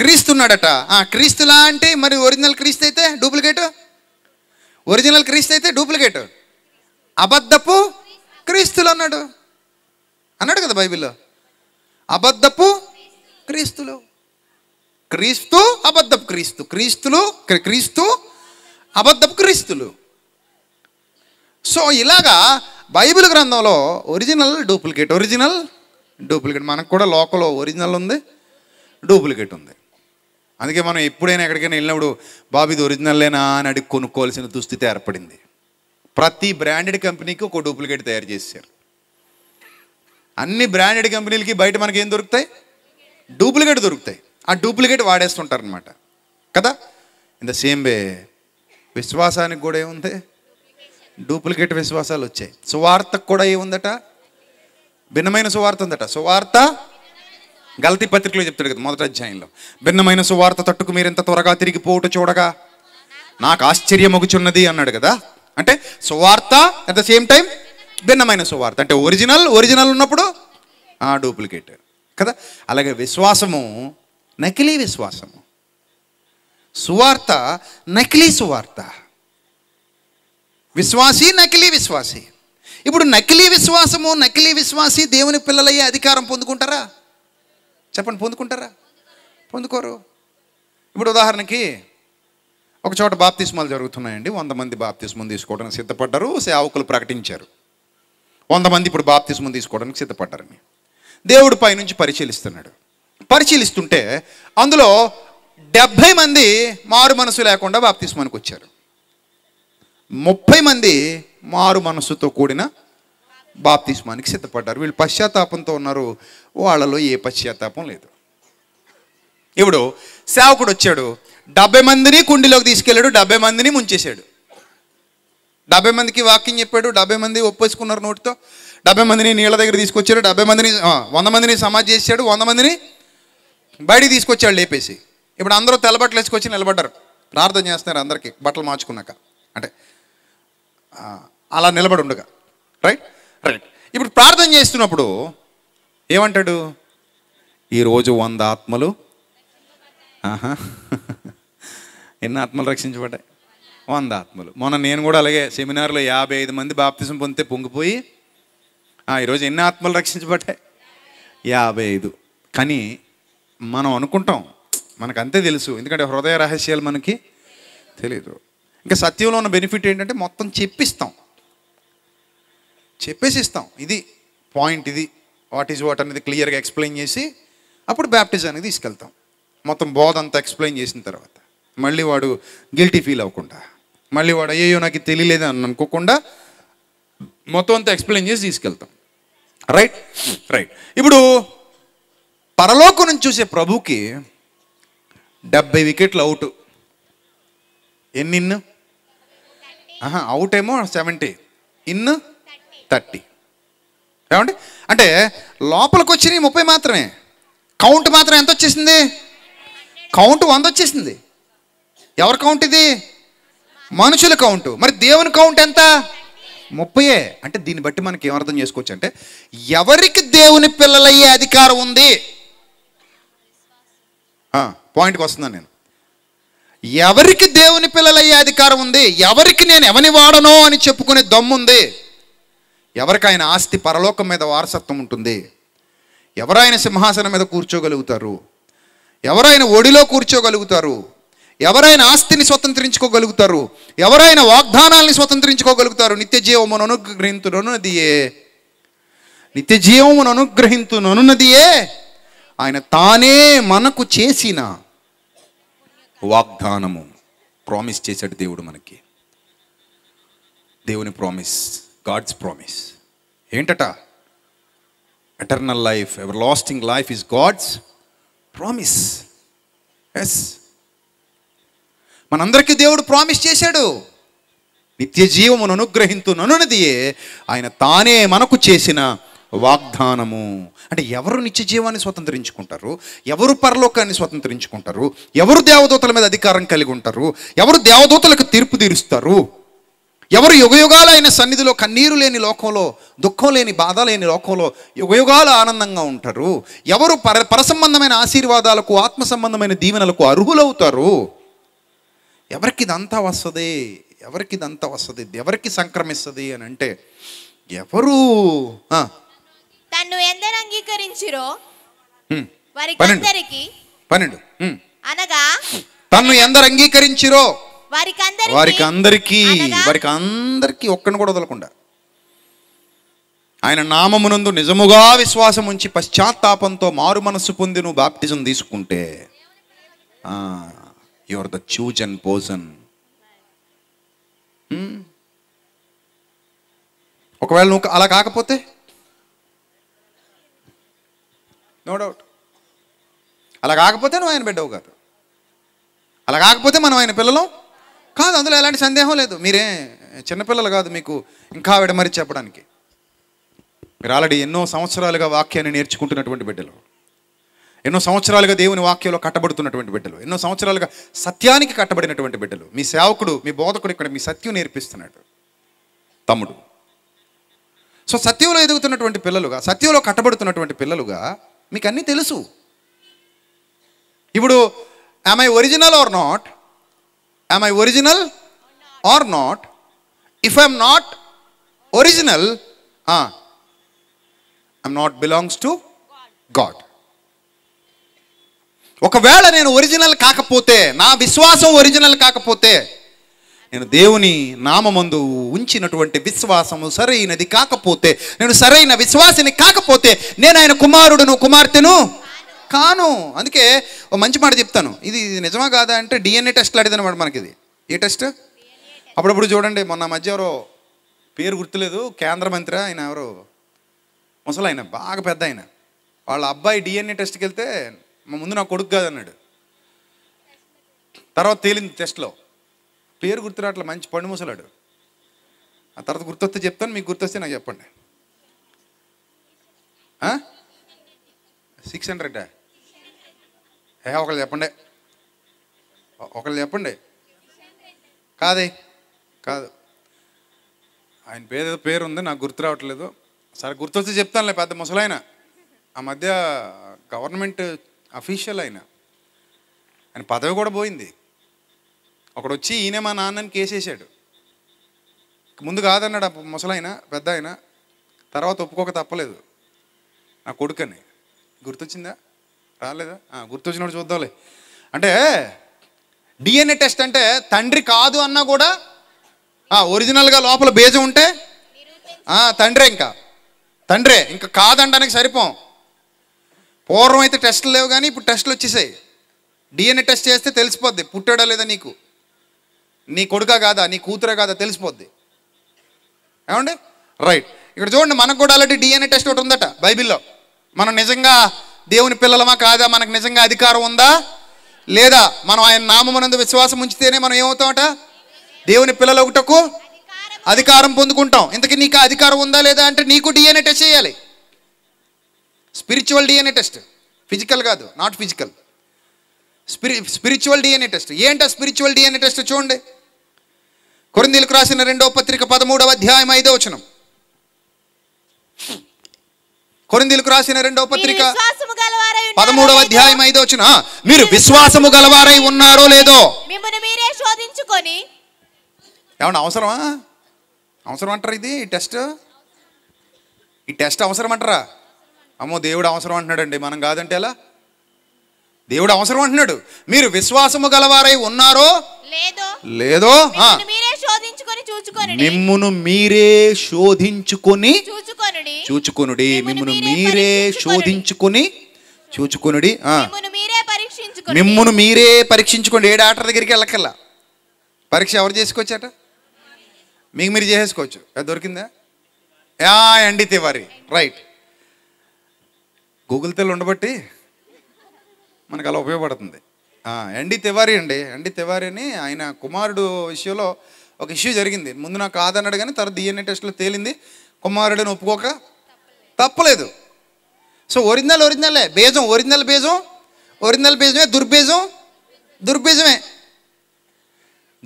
క్రీస్తున్నాడట ఆ క్రీస్తులా అంటే మరి ఒరిజినల్ క్రీస్తు అయితే డూప్లికేట్ ఒరిజినల్ క్రీస్తు అయితే డూప్లికేట్ అబద్ధపు క్రీస్తులు అన్నాడు అన్నాడు కదా బైబిల్లో అబద్ధపు క్రీస్తులు క్రీస్తు అబద్ధపు క్రీస్తు క్రీస్తులు క్రీస్తు అబద్ధపు క్రీస్తులు సో ఇలాగా బైబిల్ గ్రంథంలో ఒరిజినల్ డూప్లికేట్ ఒరిజినల్ డూప్లికేట్ మనకు కూడా లోకల్ ఒరిజినల్ ఉంది డూప్లికేట్ ఉంది అందుకే మనం ఎప్పుడైనా ఎక్కడికైనా వెళ్ళినప్పుడు బాబు ఇది ఒరిజినల్లేనా అని అడిగి కొనుక్కోవాల్సిన దుస్థితి ఏర్పడింది ప్రతి బ్రాండెడ్ కంపెనీకి ఒక డూప్లికేట్ తయారు చేశారు అన్ని బ్రాండెడ్ కంపెనీలకి బయట మనకి ఏం దొరుకుతాయి డూప్లికేట్ దొరుకుతాయి ఆ డూప్లికేట్ వాడేస్తుంటారనమాట కదా ఇన్ ద సేమ్ వే విశ్వాసానికి కూడా ఏముంది డూప్లికేట్ విశ్వాసాలు వచ్చాయి సువార్తకు కూడా ఏముందట భిన్నమైన సువార్త ఉందట సువార్త గలతి పత్రికలో చెప్తాడు కదా మొదటి అధ్యాయంలో భిన్నమైన సువార్త తట్టుకు మీరు ఎంత త్వరగా తిరిగిపోవట చూడగా నాకు ఆశ్చర్యమగుచున్నది అన్నాడు కదా అంటే సువార్త అట్ ద సేమ్ టైం భిన్నమైన సువార్త అంటే ఒరిజినల్ ఒరిజినల్ ఉన్నప్పుడు డూప్లికేట్ కదా అలాగే విశ్వాసము నకిలీ విశ్వాసము సువార్త నకిలీ సువార్త విశ్వాసి నకిలీ విశ్వాసి ఇప్పుడు నకిలీ విశ్వాసము నకిలీ విశ్వాసి దేవుని పిల్లలయ్యే అధికారం పొందుకుంటారా చెప్పండి పొందుకుంటారా పొందుకోరు ఇప్పుడు ఉదాహరణకి ఒక చోట బాప్తిస్మాలు జరుగుతున్నాయండి వంద మంది బాప్తిస్మం తీసుకోవడానికి సిద్ధపడ్డారు సేవకులు ప్రకటించారు వంద మంది ఇప్పుడు బాప్తిస్మం తీసుకోవడానికి సిద్ధపడ్డారని దేవుడు పైనుంచి పరిశీలిస్తున్నాడు పరిశీలిస్తుంటే అందులో డెబ్భై మంది మారు మనసు లేకుండా బాప్తిస్మానికి వచ్చారు ముప్పై మంది మారు మనసుతో కూడిన బాప్తిష్మానికి సిద్ధపడ్డారు వీళ్ళు పశ్చాత్తాపంతో ఉన్నారు వాళ్ళలో ఏ పశ్చాత్తాపం లేదు ఇప్పుడు సేవకుడు వచ్చాడు డెబ్బై మందిని కుండిలోకి తీసుకెళ్ళాడు డెబ్బై మందిని ముంచేశాడు డెబ్బై మందికి వాకింగ్ చెప్పాడు డెబ్బై మంది ఒప్పేసుకున్నారు నోటితో డెబ్బై మందిని నీళ్ళ దగ్గర తీసుకొచ్చాడు డెబ్బై మందిని వంద మందిని సమాజ్ చేశాడు వంద మందిని బయటికి తీసుకొచ్చాడు లేపేసి ఇప్పుడు అందరూ తెల్లబట్టలు వేసుకొచ్చి నిలబడ్డారు ప్రార్థన చేస్తున్నారు అందరికీ బట్టలు మార్చుకున్నాక అంటే అలా నిలబడి ఉండగా రైట్ ఇప్పుడు ప్రార్థన చేస్తున్నప్పుడు ఏమంటాడు ఈరోజు వంద ఆత్మలు ఎన్ని ఆత్మలు రక్షించబడ్డాయి వంద ఆత్మలు మొన్న నేను కూడా అలాగే సెమినార్లో యాభై ఐదు మంది బాప్తిజం పొందితే పొంగిపోయి ఈరోజు ఎన్ని ఆత్మలు రక్షించబడ్డాయి యాభై ఐదు కానీ మనం అనుకుంటాం మనకు అంతే తెలుసు ఎందుకంటే హృదయ రహస్యాలు మనకి తెలియదు ఇంకా సత్యంలో ఉన్న బెనిఫిట్ ఏంటంటే మొత్తం చెప్పిస్తాం చెప్పేసి ఇస్తాం ఇది పాయింట్ ఇది వాట్ ఈజ్ వాట్ అనేది క్లియర్గా ఎక్స్ప్లెయిన్ చేసి అప్పుడు బ్యాప్టిజం అనేది తీసుకెళ్తాం మొత్తం బోధ అంతా ఎక్స్ప్లెయిన్ చేసిన తర్వాత మళ్ళీ వాడు గిల్టీ ఫీల్ అవ్వకుండా మళ్ళీ వాడు అయ్యో నాకు తెలియలేదు అని అనుకోకుండా మొత్తం అంతా ఎక్స్ప్లెయిన్ చేసి తీసుకెళ్తాం రైట్ రైట్ ఇప్పుడు పరలోకం నుంచి చూసే ప్రభుకి డెబ్బై వికెట్లు అవుట్ ఎన్ని ఇన్ అవుట్ ఏమో సెవెంటీ ఇన్ థర్టీ ఏమండి అంటే లోపలికి వచ్చినవి ముప్పై మాత్రమే కౌంట్ మాత్రం ఎంత వచ్చేసింది కౌంట్ వంద వచ్చేసింది ఎవరి కౌంట్ ఇది మనుషుల కౌంట్ మరి దేవుని కౌంట్ ఎంత ముప్పయే అంటే దీన్ని బట్టి మనకి ఏమర్థం చేసుకోవచ్చు అంటే ఎవరికి దేవుని పిల్లలయ్యే అధికారం ఉంది పాయింట్కి వస్తున్నాను నేను ఎవరికి దేవుని పిల్లలయ్యే అధికారం ఉంది ఎవరికి నేను ఎవని వాడనో అని చెప్పుకునే దమ్ముంది ఎవరికైనా ఆస్తి పరలోకం మీద వారసత్వం ఉంటుంది ఎవరైనా సింహాసనం మీద కూర్చోగలుగుతారు ఎవరైనా ఒడిలో కూర్చోగలుగుతారు ఎవరైనా ఆస్తిని స్వతంత్రించుకోగలుగుతారు ఎవరైనా వాగ్దానాల్ని స్వతంత్రించుకోగలుగుతారు నిత్య జీవమును అనుగ్రహించుననున్నదియే నిత్య జీవమును అనుగ్రహించుననున్నదియే ఆయన తానే మనకు చేసిన వాగ్దానము ప్రామిస్ చేశాడు దేవుడు మనకి దేవుని ప్రామిస్ గాడ్స్ ప్రామిస్ ఏంటట eternal life ever lasting life is God's promise yes మనందరికీ దేవుడు ప్రామిస్ చేశాడు నిత్య జీవమును అనుగ్రహించు అనుగ్రహింతుననున్నదియే ఆయన తానే మనకు చేసిన వాగ్దానము అంటే ఎవరు నిత్య జీవాన్ని స్వతంత్రించుకుంటారు ఎవరు పరలోకాన్ని స్వతంత్రించుకుంటారు ఎవరు దేవదూతల మీద అధికారం కలిగి ఉంటారు ఎవరు దేవదూతలకు తీర్పు తీరుస్తారు ఎవరు యుగయుగాలు ఆయన సన్నిధిలో కన్నీరు లేని లోకంలో దుఃఖం లేని బాధ లేని లోకంలో యుగయుగాలు ఆనందంగా ఉంటారు ఎవరు పర పరసంబంధమైన ఆశీర్వాదాలకు ఆత్మ సంబంధమైన దీవెనలకు అర్హులవుతారు ఎవరికి ఇదంతా వస్తుంది ఎవరికి ఇదంతా వస్తుంది ఎవరికి సంక్రమిస్తుంది అని అంటే ఎవరు ఎందరు అంగీకరించిరో వారికి పన్నెండు అనగా తన్ను ఎందరు అంగీకరించిరో వారికి అందరికీ వారికి అందరికీ ఒక్కని కూడా వదలకుండా ఆయన నామమునందు నిజముగా విశ్వాసం ఉంచి పశ్చాత్తాపంతో మారు మనస్సు పొంది నువ్వు బాప్టిజం తీసుకుంటే your the choose and poison ఒకవేళ నువ్వు అలా కాకపోతే నో డౌట్ అలా కాకపోతే నువ్వు ఆయన బిడ్డవు కాదు అలా కాకపోతే మనం ఆయన పిల్లలం కాదు అందులో ఎలాంటి సందేహం లేదు మీరే చిన్నపిల్లలు కాదు మీకు ఇంకా ఆవిడ మరి చెప్పడానికి మీరు ఆల్రెడీ ఎన్నో సంవత్సరాలుగా వాక్యాన్ని నేర్చుకుంటున్నటువంటి బిడ్డలు ఎన్నో సంవత్సరాలుగా దేవుని వాక్యంలో కట్టబడుతున్నటువంటి బిడ్డలు ఎన్నో సంవత్సరాలుగా సత్యానికి కట్టబడినటువంటి బిడ్డలు మీ సేవకుడు మీ బోధకుడు ఇక్కడ మీ సత్యం నేర్పిస్తున్నాడు తమ్ముడు సో సత్యంలో ఎదుగుతున్నటువంటి పిల్లలుగా సత్యంలో కట్టబడుతున్నటువంటి పిల్లలుగా మీకు అన్నీ తెలుసు ఇప్పుడు I original or not am I original or not? If I'm not original ah, I'm not belongs to God. ఒకవేళ నేను ఒరిజినల్ కాకపోతే నా విశ్వాసం ఒరిజినల్ కాకపోతే నేను దేవుని నామందు ఉంచినటువంటి విశ్వాసము సరైనది కాకపోతే నేను సరైన విశ్వాసిని కాకపోతే నేను ఆయన కుమారుడును కుమార్తెను కాను అందుకే ఓ మంచి మాట చెప్తాను ఇది నిజమా కాదా అంటే డిఎన్ఏ టెస్ట్లు అనమాట మనకి ఇది ఏ టెస్ట్ అప్పుడప్పుడు చూడండి మొన్న మధ్య ఎవరో పేరు గుర్తులేదు కేంద్ర మంత్రి ఆయన ఎవరు ముసలు ఆయన బాగా పెద్ద ఆయన వాళ్ళ అబ్బాయి డిఎన్ఏ టెస్ట్కి వెళ్తే మా ముందు నా కొడుకు అన్నాడు తర్వాత తేలింది టెస్ట్లో పేరు గుర్తు అట్లా మంచి పండు ముసలాడు ఆ తర్వాత గుర్తొస్తే చెప్తాను మీకు గుర్తొస్తే నాకు చెప్పండి సిక్స్ హండ్రెడ్ ఏ ఒకరు చెప్పండి ఒకరు చెప్పండి కాదే కాదు ఆయన పేరు పేరు ఉంది నాకు గుర్తు రావట్లేదు సరే గుర్తొస్తే చెప్తానులే పెద్ద ముసలాయన ఆ మధ్య గవర్నమెంట్ అఫీషియల్ ఆయన ఆయన పదవి కూడా పోయింది ఒకడు వచ్చి ఈయన మా నాన్నని కేసేసాడు ముందు కాదన్నాడు ఆ ముసలాయన పెద్ద ఆయన తర్వాత ఒప్పుకోక తప్పలేదు నా కొడుకని గుర్తొచ్చిందా రాలేదా గుర్తొచ్చినప్పుడు చూద్దాంలే అంటే డిఎన్ఏ టెస్ట్ అంటే తండ్రి కాదు అన్నా కూడా ఒరిజినల్గా లోపల బేజం ఉంటే తండ్రే ఇంకా తండ్రే ఇంకా కాదంటానికి సరిపోం పూర్వం అయితే టెస్టులు లేవు కానీ ఇప్పుడు టెస్టులు వచ్చేసాయి డిఎన్ఏ టెస్ట్ చేస్తే తెలిసిపోద్ది పుట్టాడా లేదా నీకు నీ కొడుకా కాదా నీ కూతురే కాదా తెలిసిపోద్ది ఏమండి రైట్ ఇక్కడ చూడండి మనకు కూడా అలాంటి డిఎన్ఏ టెస్ట్ ఒకటి ఉందట బైబిల్లో మనం నిజంగా దేవుని పిల్లలమా కాదా మనకు నిజంగా అధికారం ఉందా లేదా మనం ఆయన నామమునందు విశ్వాసం ఉంచితేనే మనం ఏమవుతామట దేవుని పిల్లలు ఒకటకు అధికారం పొందుకుంటాం ఇంతకీ నీకు అధికారం ఉందా లేదా అంటే నీకు డిఎన్ఏ టెస్ట్ చేయాలి స్పిరిచువల్ డిఎన్ఏ టెస్ట్ ఫిజికల్ కాదు not physical spiri spiritual DNA test ఏంటా స్పిరిచువల్ డిఎన్ఏ టెస్ట్ చూడండి కొరిందీలకు రాసిన రెండో పత్రిక పదమూడవ అధ్యాయం ఐదో వచనం కొరిందీలకు రాసిన రెండవ పత్రిక పదమూడవ అధ్యాయం ఐదో వచ్చిన మీరు విశ్వాసము గలవారై ఉన్నారో లేదో మీరే శోధించుకొని ఏమన్నా అవసరమా అవసరం అంటారు ఇది ఈ టెస్ట్ ఈ టెస్ట్ అవసరం అంటారా అమ్మో దేవుడు అవసరం అంటున్నాడండి మనం కాదంటే ఎలా దేవుడు అవసరం అంటున్నాడు మీరు విశ్వాసము గలవారై ఉన్నారో లేదో లేదో మిమ్మును మీరే శోధించుకొని చూచుకొనుడి మిమ్మును మీరే శోధించుకొని చూచుకొనుడి మిమ్మును మీరే పరీక్షించుకోండి ఏ డాక్టర్ దగ్గరికి వెళ్ళకల్లా పరీక్ష ఎవరు చేసుకోవచ్చట మీకు మీరు చేసేసుకోవచ్చు అది దొరికిందా యా అండి తివారి రైట్ గూగుల్ తెల్ ఉండబట్టి మనకు అలా ఉపయోగపడుతుంది ఎండి తివారి అండి ఎండి తివారి అని ఆయన కుమారుడు విషయంలో ఒక ఇష్యూ జరిగింది ముందు నాకు కాదన్నాడు కానీ తర్వాత డిఎన్ఏ టెస్ట్లో తేలింది కుమారుడిని ఒప్పుకోక తప్పలేదు సో ఒరిజినల్ ఒరిజినలే బేజం ఒరిజినల్ బేజం ఒరిజినల్ బేజమే దుర్బీజం దుర్బీజమే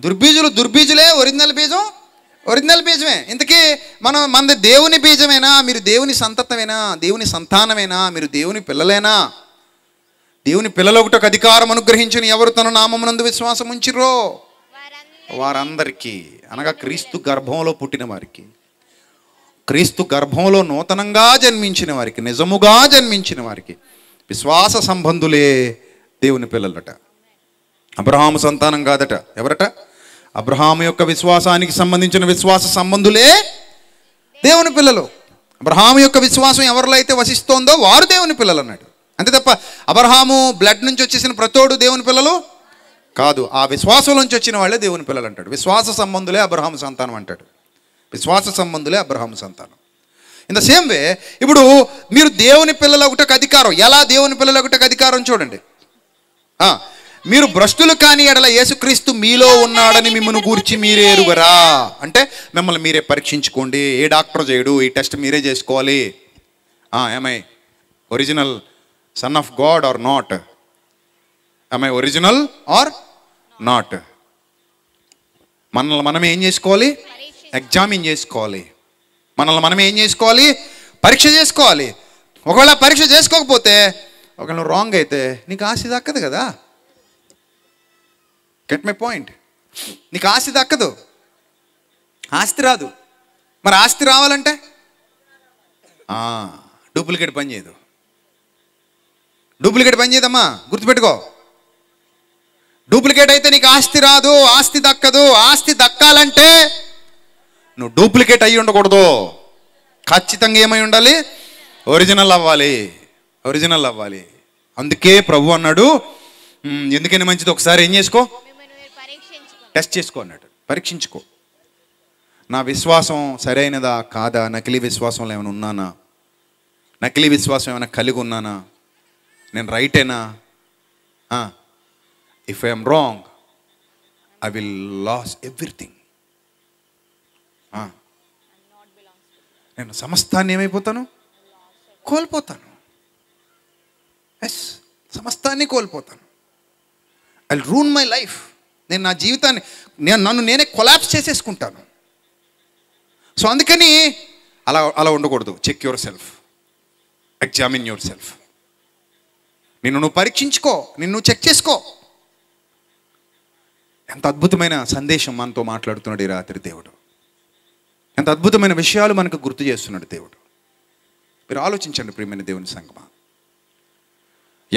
దుర్బీజులు దుర్బీజులే ఒరిజినల్ బీజం ఒరిజినల్ బీజమే ఇంతకీ మనం మనది దేవుని బీజమేనా మీరు దేవుని సంతతమేనా దేవుని సంతానమేనా మీరు దేవుని పిల్లలేనా దేవుని పిల్లలు ఒక అధికారం అనుగ్రహించిన ఎవరు తన నామమునందు విశ్వాసం ఉంచిర్రో వారందరికీ అనగా క్రీస్తు గర్భంలో పుట్టిన వారికి క్రీస్తు గర్భంలో నూతనంగా జన్మించిన వారికి నిజముగా జన్మించిన వారికి విశ్వాస సంబంధులే దేవుని పిల్లలట అబ్రహాము సంతానం కాదట ఎవరట అబ్రహాము యొక్క విశ్వాసానికి సంబంధించిన విశ్వాస సంబంధులే దేవుని పిల్లలు అబ్రహాము యొక్క విశ్వాసం ఎవరిలో అయితే వసిస్తోందో వారు దేవుని పిల్లలు అన్నాడు అంతే తప్ప అబ్రహాము బ్లడ్ నుంచి వచ్చేసిన ప్రతోడు దేవుని పిల్లలు కాదు ఆ విశ్వాసం నుంచి వచ్చిన వాళ్ళే దేవుని పిల్లలు అంటాడు విశ్వాస సంబంధులే అబ్రహాం సంతానం అంటాడు విశ్వాస సంబంధులే అబ్రహాం సంతానం ఇన్ ద సేమ్ వే ఇప్పుడు మీరు దేవుని పిల్లల ఒకటకు అధికారం ఎలా దేవుని పిల్లల ఒకటకు అధికారం చూడండి మీరు భ్రష్టులు కాని ఎడల యేసుక్రీస్తు మీలో ఉన్నాడని మిమ్మల్ని గూర్చి మీరే అంటే మిమ్మల్ని మీరే పరీక్షించుకోండి ఏ డాక్టర్ చేయడు ఈ టెస్ట్ మీరే చేసుకోవాలి am I original son of God or not I original or not మనల్ని మనం ఏం చేసుకోవాలి ఎగ్జామిన్ చేసుకోవాలి మనల్ని మనం ఏం చేసుకోవాలి పరీక్ష చేసుకోవాలి ఒకవేళ పరీక్ష చేసుకోకపోతే ఒకవేళ రాంగ్ అయితే నీకు ఆశ దక్కదు కదా గెట్ మై పాయింట్ నీకు ఆస్తి దక్కదు ఆస్తి రాదు మరి ఆస్తి రావాలంటే డూప్లికేట్ పని చేయదు డూప్లికేట్ పని చేయదమ్మా గుర్తుపెట్టుకో డూప్లికేట్ అయితే నీకు ఆస్తి రాదు ఆస్తి దక్కదు ఆస్తి దక్కాలంటే నువ్వు డూప్లికేట్ అయ్యి ఉండకూడదు ఖచ్చితంగా ఏమై ఉండాలి ఒరిజినల్ అవ్వాలి ఒరిజినల్ అవ్వాలి అందుకే ప్రభు అన్నాడు ఎందుకని మంచిది ఒకసారి ఏం చేసుకో టెస్ట్ చేసుకో అన్నాడు పరీక్షించుకో నా విశ్వాసం సరైనదా కాదా నకిలీ విశ్వాసంలో ఏమైనా ఉన్నానా నకిలీ విశ్వాసం ఏమైనా కలిగి ఉన్నానా నేను రైటేనా if I'm wrong I will lose everything నేను సమస్తాన్ని ఏమైపోతాను కోల్పోతాను ఎస్ సమస్తాన్ని కోల్పోతాను ఐ రూన్ మై లైఫ్ నేను నా జీవితాన్ని నేను నన్ను నేనే కొలాప్స్ చేసేసుకుంటాను సో అందుకని అలా అలా ఉండకూడదు check yourself examine yourself నిన్ను నువ్వు పరీక్షించుకో నిన్ను చెక్ చేసుకో ఎంత అద్భుతమైన సందేశం మనతో మాట్లాడుతున్నాడు ఈ రాత్రి దేవుడు ఎంత అద్భుతమైన విషయాలు మనకు గుర్తు చేస్తున్నాడు దేవుడు మీరు ఆలోచించండి ప్రియమైన దేవుని సంగమ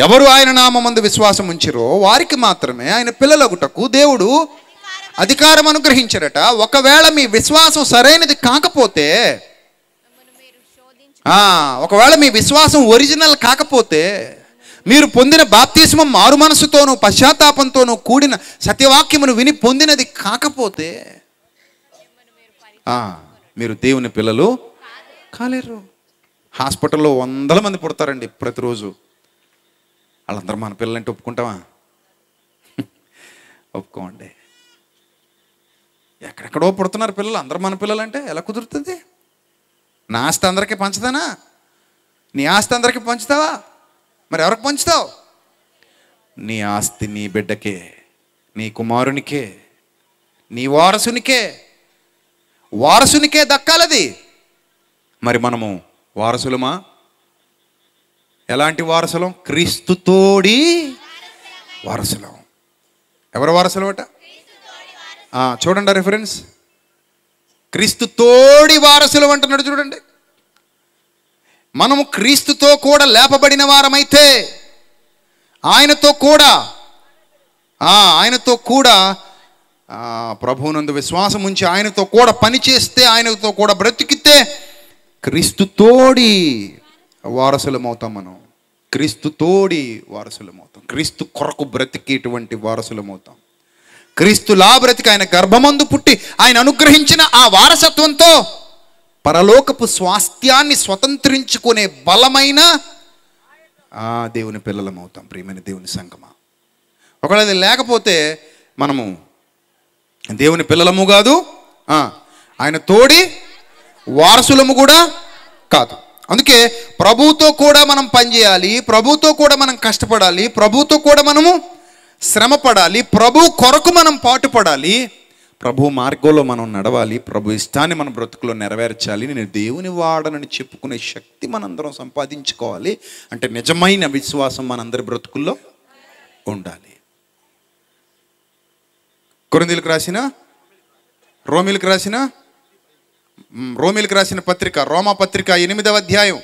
ఎవరు ఆయన నామందు విశ్వాసం ఉంచిరో వారికి మాత్రమే ఆయన పిల్లలగుటకు దేవుడు అధికారం అనుగ్రహించారట ఒకవేళ మీ విశ్వాసం సరైనది కాకపోతే ఒకవేళ మీ విశ్వాసం ఒరిజినల్ కాకపోతే మీరు పొందిన బాప్తీసం మారు మనసుతోనూ పశ్చాత్తాపంతోనూ కూడిన సత్యవాక్యమును విని పొందినది కాకపోతే మీరు దేవుని పిల్లలు కాలేరు హాస్పిటల్లో వందల మంది పుడతారండి ప్రతిరోజు వాళ్ళందరూ మన పిల్లలంటే ఒప్పుకుంటావా ఒప్పుకోండి ఎక్కడెక్కడో పుడుతున్నారు పిల్లలు అందరూ మన పిల్లలంటే ఎలా కుదురుతుంది నా ఆస్తి అందరికీ పంచుతానా నీ ఆస్తి అందరికీ పంచుతావా మరి ఎవరికి పంచుతావు నీ ఆస్తి నీ బిడ్డకే నీ కుమారునికే నీ వారసునికే వారసునికే దక్కాలది మరి మనము వారసులమా ఎలాంటి వారసులం క్రీస్తుతోడి వారసులం ఎవరు వారసులం అట చూడండి రెఫరెన్స్ క్రీస్తుతోడి తోడి వారసులం అంటున్నాడు చూడండి మనము క్రీస్తుతో కూడా లేపబడిన వారమైతే ఆయనతో కూడా ఆయనతో కూడా ప్రభువునందు విశ్వాసం ఉంచి ఆయనతో కూడా పనిచేస్తే ఆయనతో కూడా బ్రతికితే క్రీస్తుతోడి వారసులమవుతాం మనం క్రీస్తుతోడి వారసులమవుతాం క్రీస్తు కొరకు బ్రతికేటువంటి వారసులమవుతాం క్రీస్తులా బ్రతికి ఆయన గర్భమందు పుట్టి ఆయన అనుగ్రహించిన ఆ వారసత్వంతో పరలోకపు స్వాస్థ్యాన్ని స్వతంత్రించుకునే బలమైన దేవుని పిల్లలం అవుతాం ప్రియమైన దేవుని సంగమా ఒకవేళ అది లేకపోతే మనము దేవుని పిల్లలము కాదు ఆయన తోడి వారసులము కూడా కాదు అందుకే ప్రభుతో కూడా మనం పనిచేయాలి ప్రభుతో కూడా మనం కష్టపడాలి ప్రభుతో కూడా మనము శ్రమపడాలి ప్రభు కొరకు మనం పాటుపడాలి ప్రభు మార్గంలో మనం నడవాలి ప్రభు ఇష్టాన్ని మన బ్రతుకులో నెరవేర్చాలి నేను దేవుని వాడనని చెప్పుకునే శక్తి మనందరం సంపాదించుకోవాలి అంటే నిజమైన విశ్వాసం మనందరి బ్రతుకుల్లో ఉండాలి కొరందీలకు రాసిన రోమిలకు రాసిన రోమిలకు రాసిన పత్రిక రోమా పత్రిక ఎనిమిదవ అధ్యాయం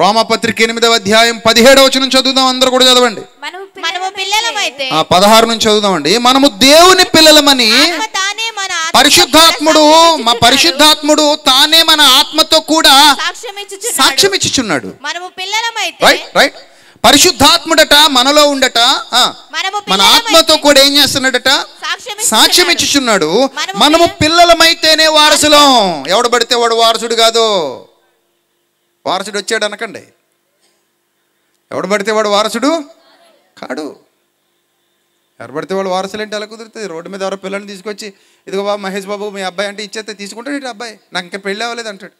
రోమపత్రిక ఎనిమిదవ అధ్యాయం పదిహేడవ వచనం చదువుదాం అందరూ కూడా చదవండి ఆ పదహారు నుంచి చదువుదామండి మనము దేవుని పిల్లలమని పరిశుద్ధాత్ముడు మా పరిశుద్ధాత్ముడు తానే మన ఆత్మతో కూడా సాక్ష్యం ఇచ్చుచున్నాడు రైట్ రైట్ పరిశుద్ధాత్ముడట మనలో ఉండట మన ఆత్మతో కూడా ఏం చేస్తున్నాడట సాక్ష్యం ఇచ్చుచున్నాడు మనము పిల్లలమైతేనే వారసులం ఎవడు పడితే వాడు వారసుడు కాదు వారసుడు వచ్చాడు అనకండి ఎవడు పడితే వాడు వారసుడు కాడు ఎవరు పడితే వాడు వారసులు ఏంటి అలా కుదురుతుంది రోడ్డు మీద ఎవరో పిల్లల్ని తీసుకొచ్చి ఇదిగో బాబు మహేష్ బాబు మీ అబ్బాయి అంటే ఇచ్చేస్తే తీసుకుంటాడు అబ్బాయి నాకు ఇంకా పెళ్ళి అవ్వలేదు అంటాడు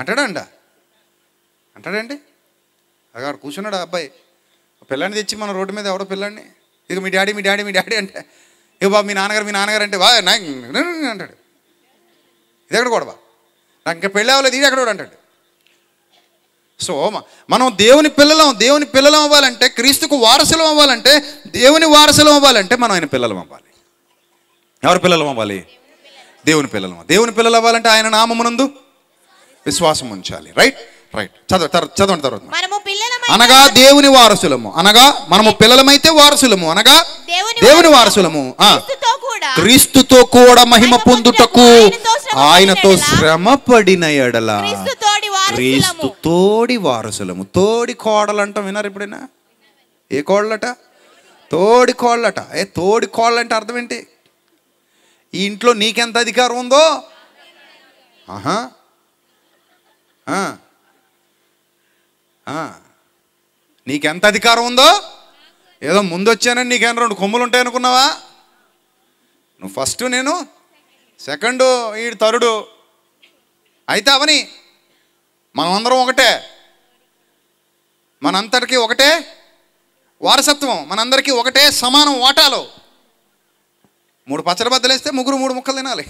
అంటాడా అండ అంటాడండి అక్కడ కూర్చున్నాడు ఆ అబ్బాయి పిల్లాన్ని తెచ్చి మన రోడ్డు మీద ఎవడో పిల్లాన్ని ఇదిగో మీ డాడీ మీ డాడీ మీ డాడీ అంటే ఇగో బాబు మీ నాన్నగారు మీ నాన్నగారు అంటే బా అంటాడు ఇది ఎక్కడ కూడా బా నాకు ఇంకా పెళ్ళి అవ్వలేదు ఇది ఎక్కడ కూడా అంటాడు సో మనం దేవుని పిల్లలం దేవుని పిల్లలం అవ్వాలంటే క్రీస్తుకు వారసులం అవ్వాలంటే దేవుని వారసులం అవ్వాలంటే మనం ఆయన పిల్లలం అవ్వాలి ఎవరి పిల్లలం అవ్వాలి దేవుని పిల్లలం దేవుని పిల్లలు అవ్వాలంటే ఆయన నామమునందు విశ్వాసం ఉంచాలి రైట్ రైట్ చదవ చదవండి తర్వాత అనగా దేవుని వారసులము అనగా మనము పిల్లలమైతే వారసులము అనగా దేవుని వారసులము క్రీస్తుతో కూడా మహిమ పొందుటకు ఆయనతో శ్రమ పడిన ఎడలా క్రీస్తు తోడి వారసులము తోడి కోడలు అంటాం వినారు ఎప్పుడైనా ఏ కోళ్ళట తోడి కోళ్ళట ఏ తోడి కోళ్ళు అంటే అర్థం ఏంటి ఈ ఇంట్లో నీకెంత అధికారం ఉందో ఆహా నీకెంత అధికారం ఉందో ఏదో ముందు వచ్చానని నీకేం రెండు కొమ్ములు ఉంటాయి అనుకున్నావా నువ్వు ఫస్ట్ నేను సెకండు ఈ తరుడు అయితే అవని మనమందరం ఒకటే మనంతటికీ ఒకటే వారసత్వం మనందరికీ ఒకటే సమానం వాటాలు మూడు పచ్చడి బద్దలేస్తే ముగ్గురు మూడు ముక్కలు తినాలి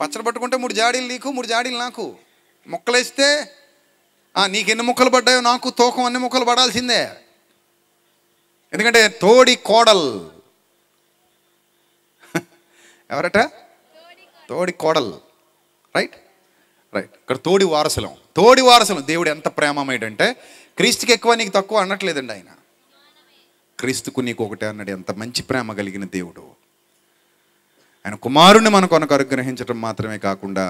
పచ్చడి పట్టుకుంటే మూడు జాడీలు నీకు మూడు జాడీలు నాకు వేస్తే నీకు ఎన్ని ముక్కలు పడ్డాయో నాకు తూకం అన్ని ముక్కలు పడాల్సిందే ఎందుకంటే తోడి కోడల్ <laughs> ఎవరట తోడి కోడల్ రైట్ రైట్ ఇక్కడ తోడి వారసులం తోడి వారసులం దేవుడు ఎంత ప్రేమమేటంటే క్రీస్తుకి ఎక్కువ నీకు తక్కువ అనట్లేదండి ఆయన క్రీస్తుకు నీకు ఒకటే అన్నాడు ఎంత మంచి ప్రేమ కలిగిన దేవుడు ఆయన కుమారుణ్ణి మన కొనకు అనుగ్రహించడం మాత్రమే కాకుండా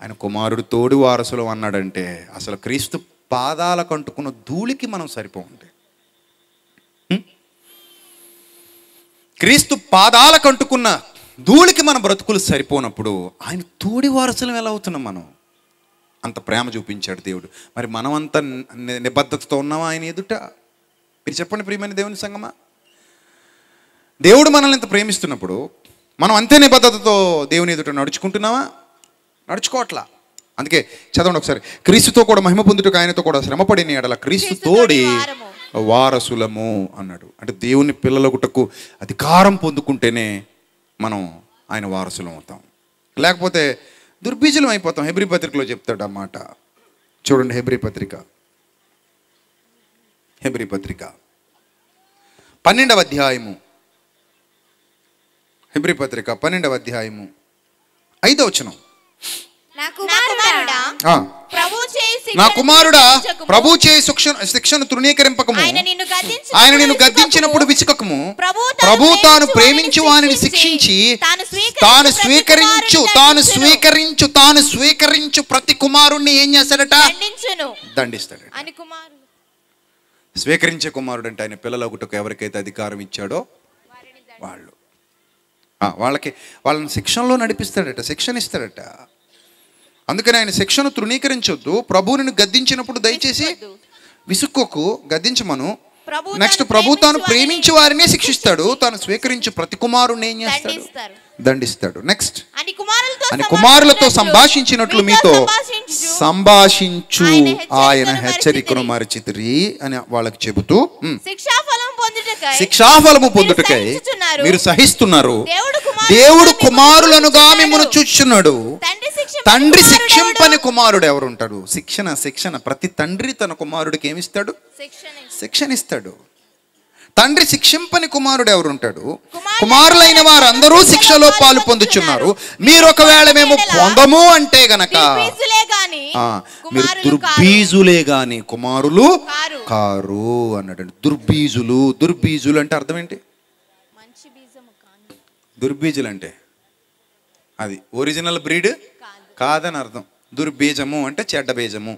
ఆయన కుమారుడు తోడి వారసులు అన్నాడంటే అసలు క్రీస్తు పాదాల కంటుకున్న ధూళికి మనం సరిపోండి క్రీస్తు పాదాల కంటుకున్న ధూళికి మన బ్రతుకులు సరిపోనప్పుడు ఆయన తోడి వారసులం ఎలా అవుతున్నాం మనం అంత ప్రేమ చూపించాడు దేవుడు మరి మనమంతా నిబద్ధతతో ఉన్నామా ఆయన ఎదుట మీరు చెప్పండి ప్రియమైన దేవుని సంగమా దేవుడు మనల్ని ఇంత ప్రేమిస్తున్నప్పుడు మనం అంతే నిబద్ధతతో దేవుని ఎదుట నడుచుకుంటున్నామా నడుచుకోవట్లా అందుకే చదవండి ఒకసారి క్రీస్తుతో కూడా మహిమ పొందుటకు ఆయనతో కూడా శ్రమపడిన ఎడల క్రీస్తు తోడి వారసులము అన్నాడు అంటే దేవుని గుట్టకు అధికారం పొందుకుంటేనే మనం ఆయన వారసులం అవుతాం లేకపోతే దుర్బీజలం అయిపోతాం హెబ్రి పత్రికలో చెప్తాడు అన్నమాట చూడండి హెబ్రి పత్రిక హెబ్రి పత్రిక పన్నెండవ అధ్యాయము హెబ్రి పత్రిక పన్నెండవ అధ్యాయము ఐదవచనం నా నా కుమారుడా ప్రభు చేయి శిక్షను తృణీకరింపకము ఆయన నిన్ను గద్దించినప్పుడు విసుకకము ప్రభు తాను ప్రేమించు వాని శిక్షించి తాను స్వీకరించు తాను స్వీకరించు తాను స్వీకరించు ప్రతి కుమారుణ్ణి ఏం చేస్తాడట దండిస్తాడు స్వీకరించే కుమారుడు అంటే ఆయన పిల్లలగుటకు ఎవరికైతే అధికారం ఇచ్చాడో వాళ్ళు వాళ్ళకి వాళ్ళని శిక్షణలో నడిపిస్తాడట శిక్షణ ఇస్తాడట అందుకని ఆయన శిక్షను తృణీకరించొద్దు ప్రభువుని గద్దించినప్పుడు దయచేసి విసుక్కు గద్దించమను నెక్స్ట్ ప్రభు తాను ప్రేమించి వారినే శిక్షిస్తాడు తాను స్వీకరించి ప్రతి కుమారుని ఏం చేస్తాడు దండిస్తాడు నెక్స్ట్ అని కుమారులతో సంభాషించినట్లు మీతో సంభాషించు ఆయన హెచ్చరికను మరచితిరి అని వాళ్ళకి చెబుతూ శిక్షాఫలము పొందుటకై మీరు సహిస్తున్నారు దేవుడు కుమారులనుగా మిమ్మల్ని చూచున్నాడు తండ్రి శిక్షింపని కుమారుడు ఎవరుంటాడు శిక్షణ శిక్షణ ప్రతి తండ్రి తన కుమారుడికి ఏమిస్తాడు శిక్షణ ఇస్తాడు తండ్రి శిక్షింపని కుమారుడు ఎవరుంటాడు కుమారులైన వారు అందరూ శిక్షలో పాలు పొందుచున్నారు మీరు ఒకవేళ మేము పొందము అంటే గనక మీరు దుర్బీజులే గాని కుమారులు కారు అన్నాడు దుర్బీజులు దుర్బీజులు అంటే అర్థం ఏంటి దుర్బీజులు అంటే అది ఒరిజినల్ బ్రీడ్ కాదని అర్థం దుర్బీజము అంటే చెడ్డ బీజము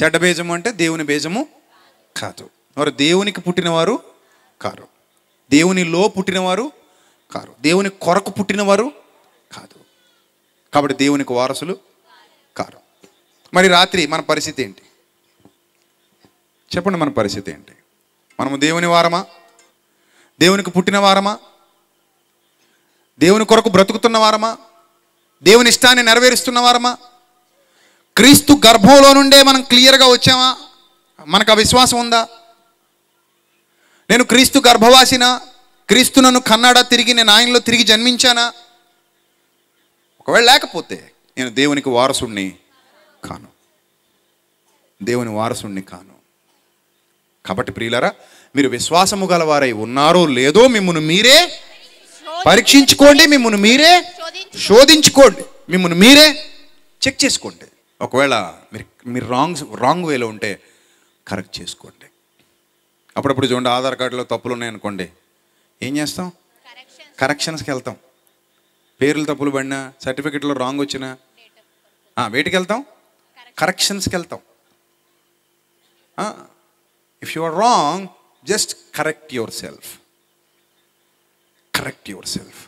చెడ్డ బీజము అంటే దేవుని బీజము కాదు వారు దేవునికి పుట్టినవారు కారు దేవునిలో పుట్టినవారు కారు దేవుని కొరకు పుట్టినవారు కాదు కాబట్టి దేవునికి వారసులు కారు మరి రాత్రి మన పరిస్థితి ఏంటి చెప్పండి మన పరిస్థితి ఏంటి మనము దేవుని వారమా దేవునికి పుట్టిన వారమా దేవుని కొరకు బ్రతుకుతున్న వారమా దేవుని ఇష్టాన్ని నెరవేరుస్తున్న వారమా క్రీస్తు గర్భంలో నుండే మనం క్లియర్గా వచ్చామా మనకు ఆ విశ్వాసం ఉందా నేను క్రీస్తు గర్భవాసిన క్రీస్తు నన్ను కన్నాడా తిరిగి నేను ఆయనలో తిరిగి జన్మించానా ఒకవేళ లేకపోతే నేను దేవునికి వారసుణ్ణి కాను దేవుని వారసుణ్ణి కాను కాబట్టి ప్రియులరా మీరు విశ్వాసము గలవారై ఉన్నారో లేదో మిమ్మల్ని మీరే పరీక్షించుకోండి మిమ్మల్ని మీరే శోధించుకోండి మిమ్మల్ని మీరే చెక్ చేసుకోండి ఒకవేళ మీరు మీరు రాంగ్ రాంగ్ వేలో ఉంటే కరెక్ట్ చేసుకోండి అప్పుడప్పుడు చూడండి ఆధార్ కార్డులో తప్పులు ఉన్నాయనుకోండి ఏం చేస్తాం కరెక్షన్స్కి వెళ్తాం పేర్లు తప్పులు పడినా సర్టిఫికెట్లో రాంగ్ వచ్చినా వేటికి వెళ్తాం కరెక్షన్స్కి వెళ్తాం if you are wrong just correct yourself correct yourself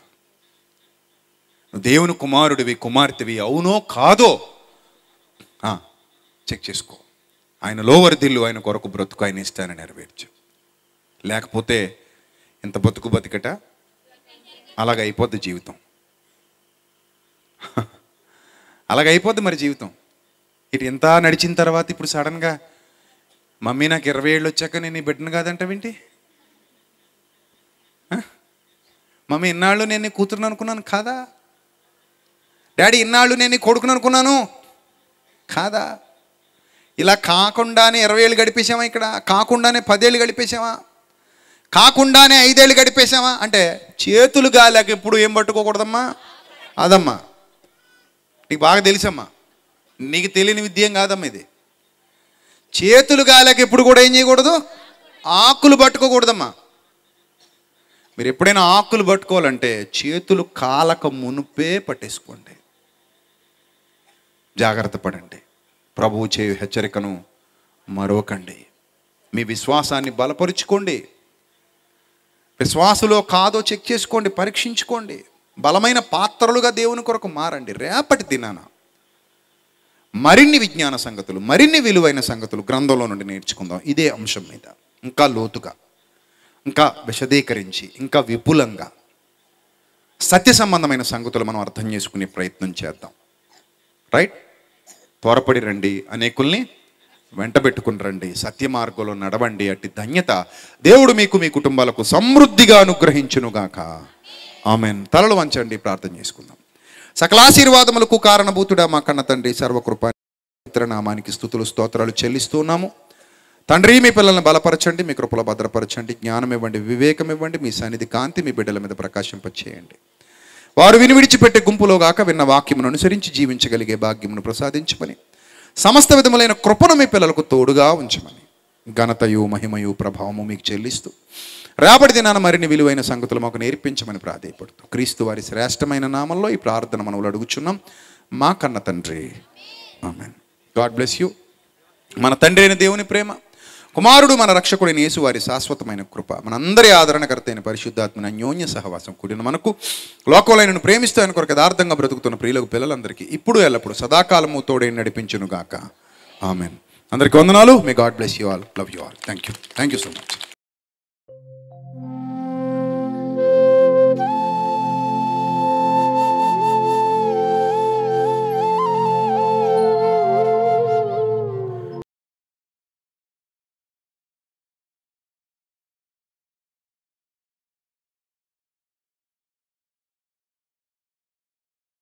దేవుని కుమారుడివి కుమార్తెవి అవునో కాదో చెక్ చేసుకో ఆయన లోవర్ దిల్లు ఆయన కొరకు బ్రతుకు ఆయన ఇస్తానని నెరవేర్చు లేకపోతే ఇంత బతుకు బతికట అలాగ అయిపోద్ది జీవితం <laughs> అలాగ అయిపోద్ది మరి జీవితం ఇటు ఇంత నడిచిన తర్వాత ఇప్పుడు సడన్గా మమ్మీ నాకు ఇరవై ఏళ్ళు వచ్చాక నేను బిడ్డను కాదంటావేంటి మమ్మీ ఇన్నాళ్ళు నేను కూతురుని అనుకున్నాను కాదా డాడీ ఇన్నాళ్ళు నేను కొడుకుని అనుకున్నాను కాదా ఇలా కాకుండానే ఇరవై ఏళ్ళు గడిపేసామా ఇక్కడ కాకుండానే పదేళ్ళు గడిపేసామా కాకుండానే ఐదేళ్ళు గడిపేసామా అంటే చేతులు గాలేక ఇప్పుడు ఏం పట్టుకోకూడదమ్మా అదమ్మా నీకు బాగా తెలుసమ్మా నీకు తెలియని విద్యం కాదమ్మా ఇది చేతులు గాలేక ఎప్పుడు కూడా ఏం చేయకూడదు ఆకులు పట్టుకోకూడదమ్మా మీరు ఎప్పుడైనా ఆకులు పట్టుకోవాలంటే చేతులు కాలక మునుపే పట్టేసుకోండి జాగ్రత్త పడండి ప్రభువు చేయు హెచ్చరికను మరొకండి మీ విశ్వాసాన్ని బలపరుచుకోండి విశ్వాసులో కాదో చెక్ చేసుకోండి పరీక్షించుకోండి బలమైన పాత్రలుగా దేవుని కొరకు మారండి రేపటి దినాన మరిన్ని విజ్ఞాన సంగతులు మరిన్ని విలువైన సంగతులు గ్రంథంలో నుండి నేర్చుకుందాం ఇదే అంశం మీద ఇంకా లోతుగా ఇంకా విశదీకరించి ఇంకా విపులంగా సత్య సంబంధమైన సంగతులు మనం అర్థం చేసుకునే ప్రయత్నం చేద్దాం రైట్ త్వరపడి రండి అనేకుల్ని వెంటబెట్టుకుని రండి సత్య మార్గంలో నడవండి అట్టి ధన్యత దేవుడు మీకు మీ కుటుంబాలకు సమృద్ధిగా అనుగ్రహించునుగాక ఆమెన్ తలలు వంచండి ప్రార్థన చేసుకుందాం సకలాశీర్వాదములకు కారణభూతుడా మా కన్న తండ్రి సర్వకృప స్థుతులు స్తోత్రాలు చెల్లిస్తున్నాము తండ్రి మీ పిల్లల్ని బలపరచండి మీ కృపలో భద్రపరచండి జ్ఞానం ఇవ్వండి వివేకం ఇవ్వండి మీ సన్నిధి కాంతి మీ బిడ్డల మీద ప్రకాశింపచేయండి వారు వినివిడిచిపెట్టే గుంపులో గాక విన్న వాక్యమును అనుసరించి జీవించగలిగే భాగ్యమును ప్రసాదించమని సమస్త విధములైన కృపను మీ పిల్లలకు తోడుగా ఉంచమని ఘనతయు మహిమయు ప్రభావము మీకు చెల్లిస్తూ రాబడి దినాన మరిన్ని విలువైన సంగతులు మాకు నేర్పించమని ప్రాధేయపడుతూ క్రీస్తు వారి శ్రేష్టమైన నామంలో ఈ ప్రార్థన మనవులు అడుగుచున్నాం మా కన్న తండ్రి గాడ్ బ్లెస్ యూ మన తండ్రి అయిన దేవుని ప్రేమ కుమారుడు మన రక్షకుడిని యేసు వారి శాశ్వతమైన కృప మనందరి ఆదరణకర్త అయిన పరిశుద్ధాత్మని అన్యోన్య సహవాసం కూడిన మనకు లోకంలో ప్రేమిస్తూ కొరకు యథార్థంగా బ్రతుకుతున్న ప్రియులకు పిల్లలందరికీ ఇప్పుడు ఎల్లప్పుడు సదాకాలము తోడే గాక ఆమెన్ అందరికీ వందనాలు may God bless you all love you all thank you thank you so much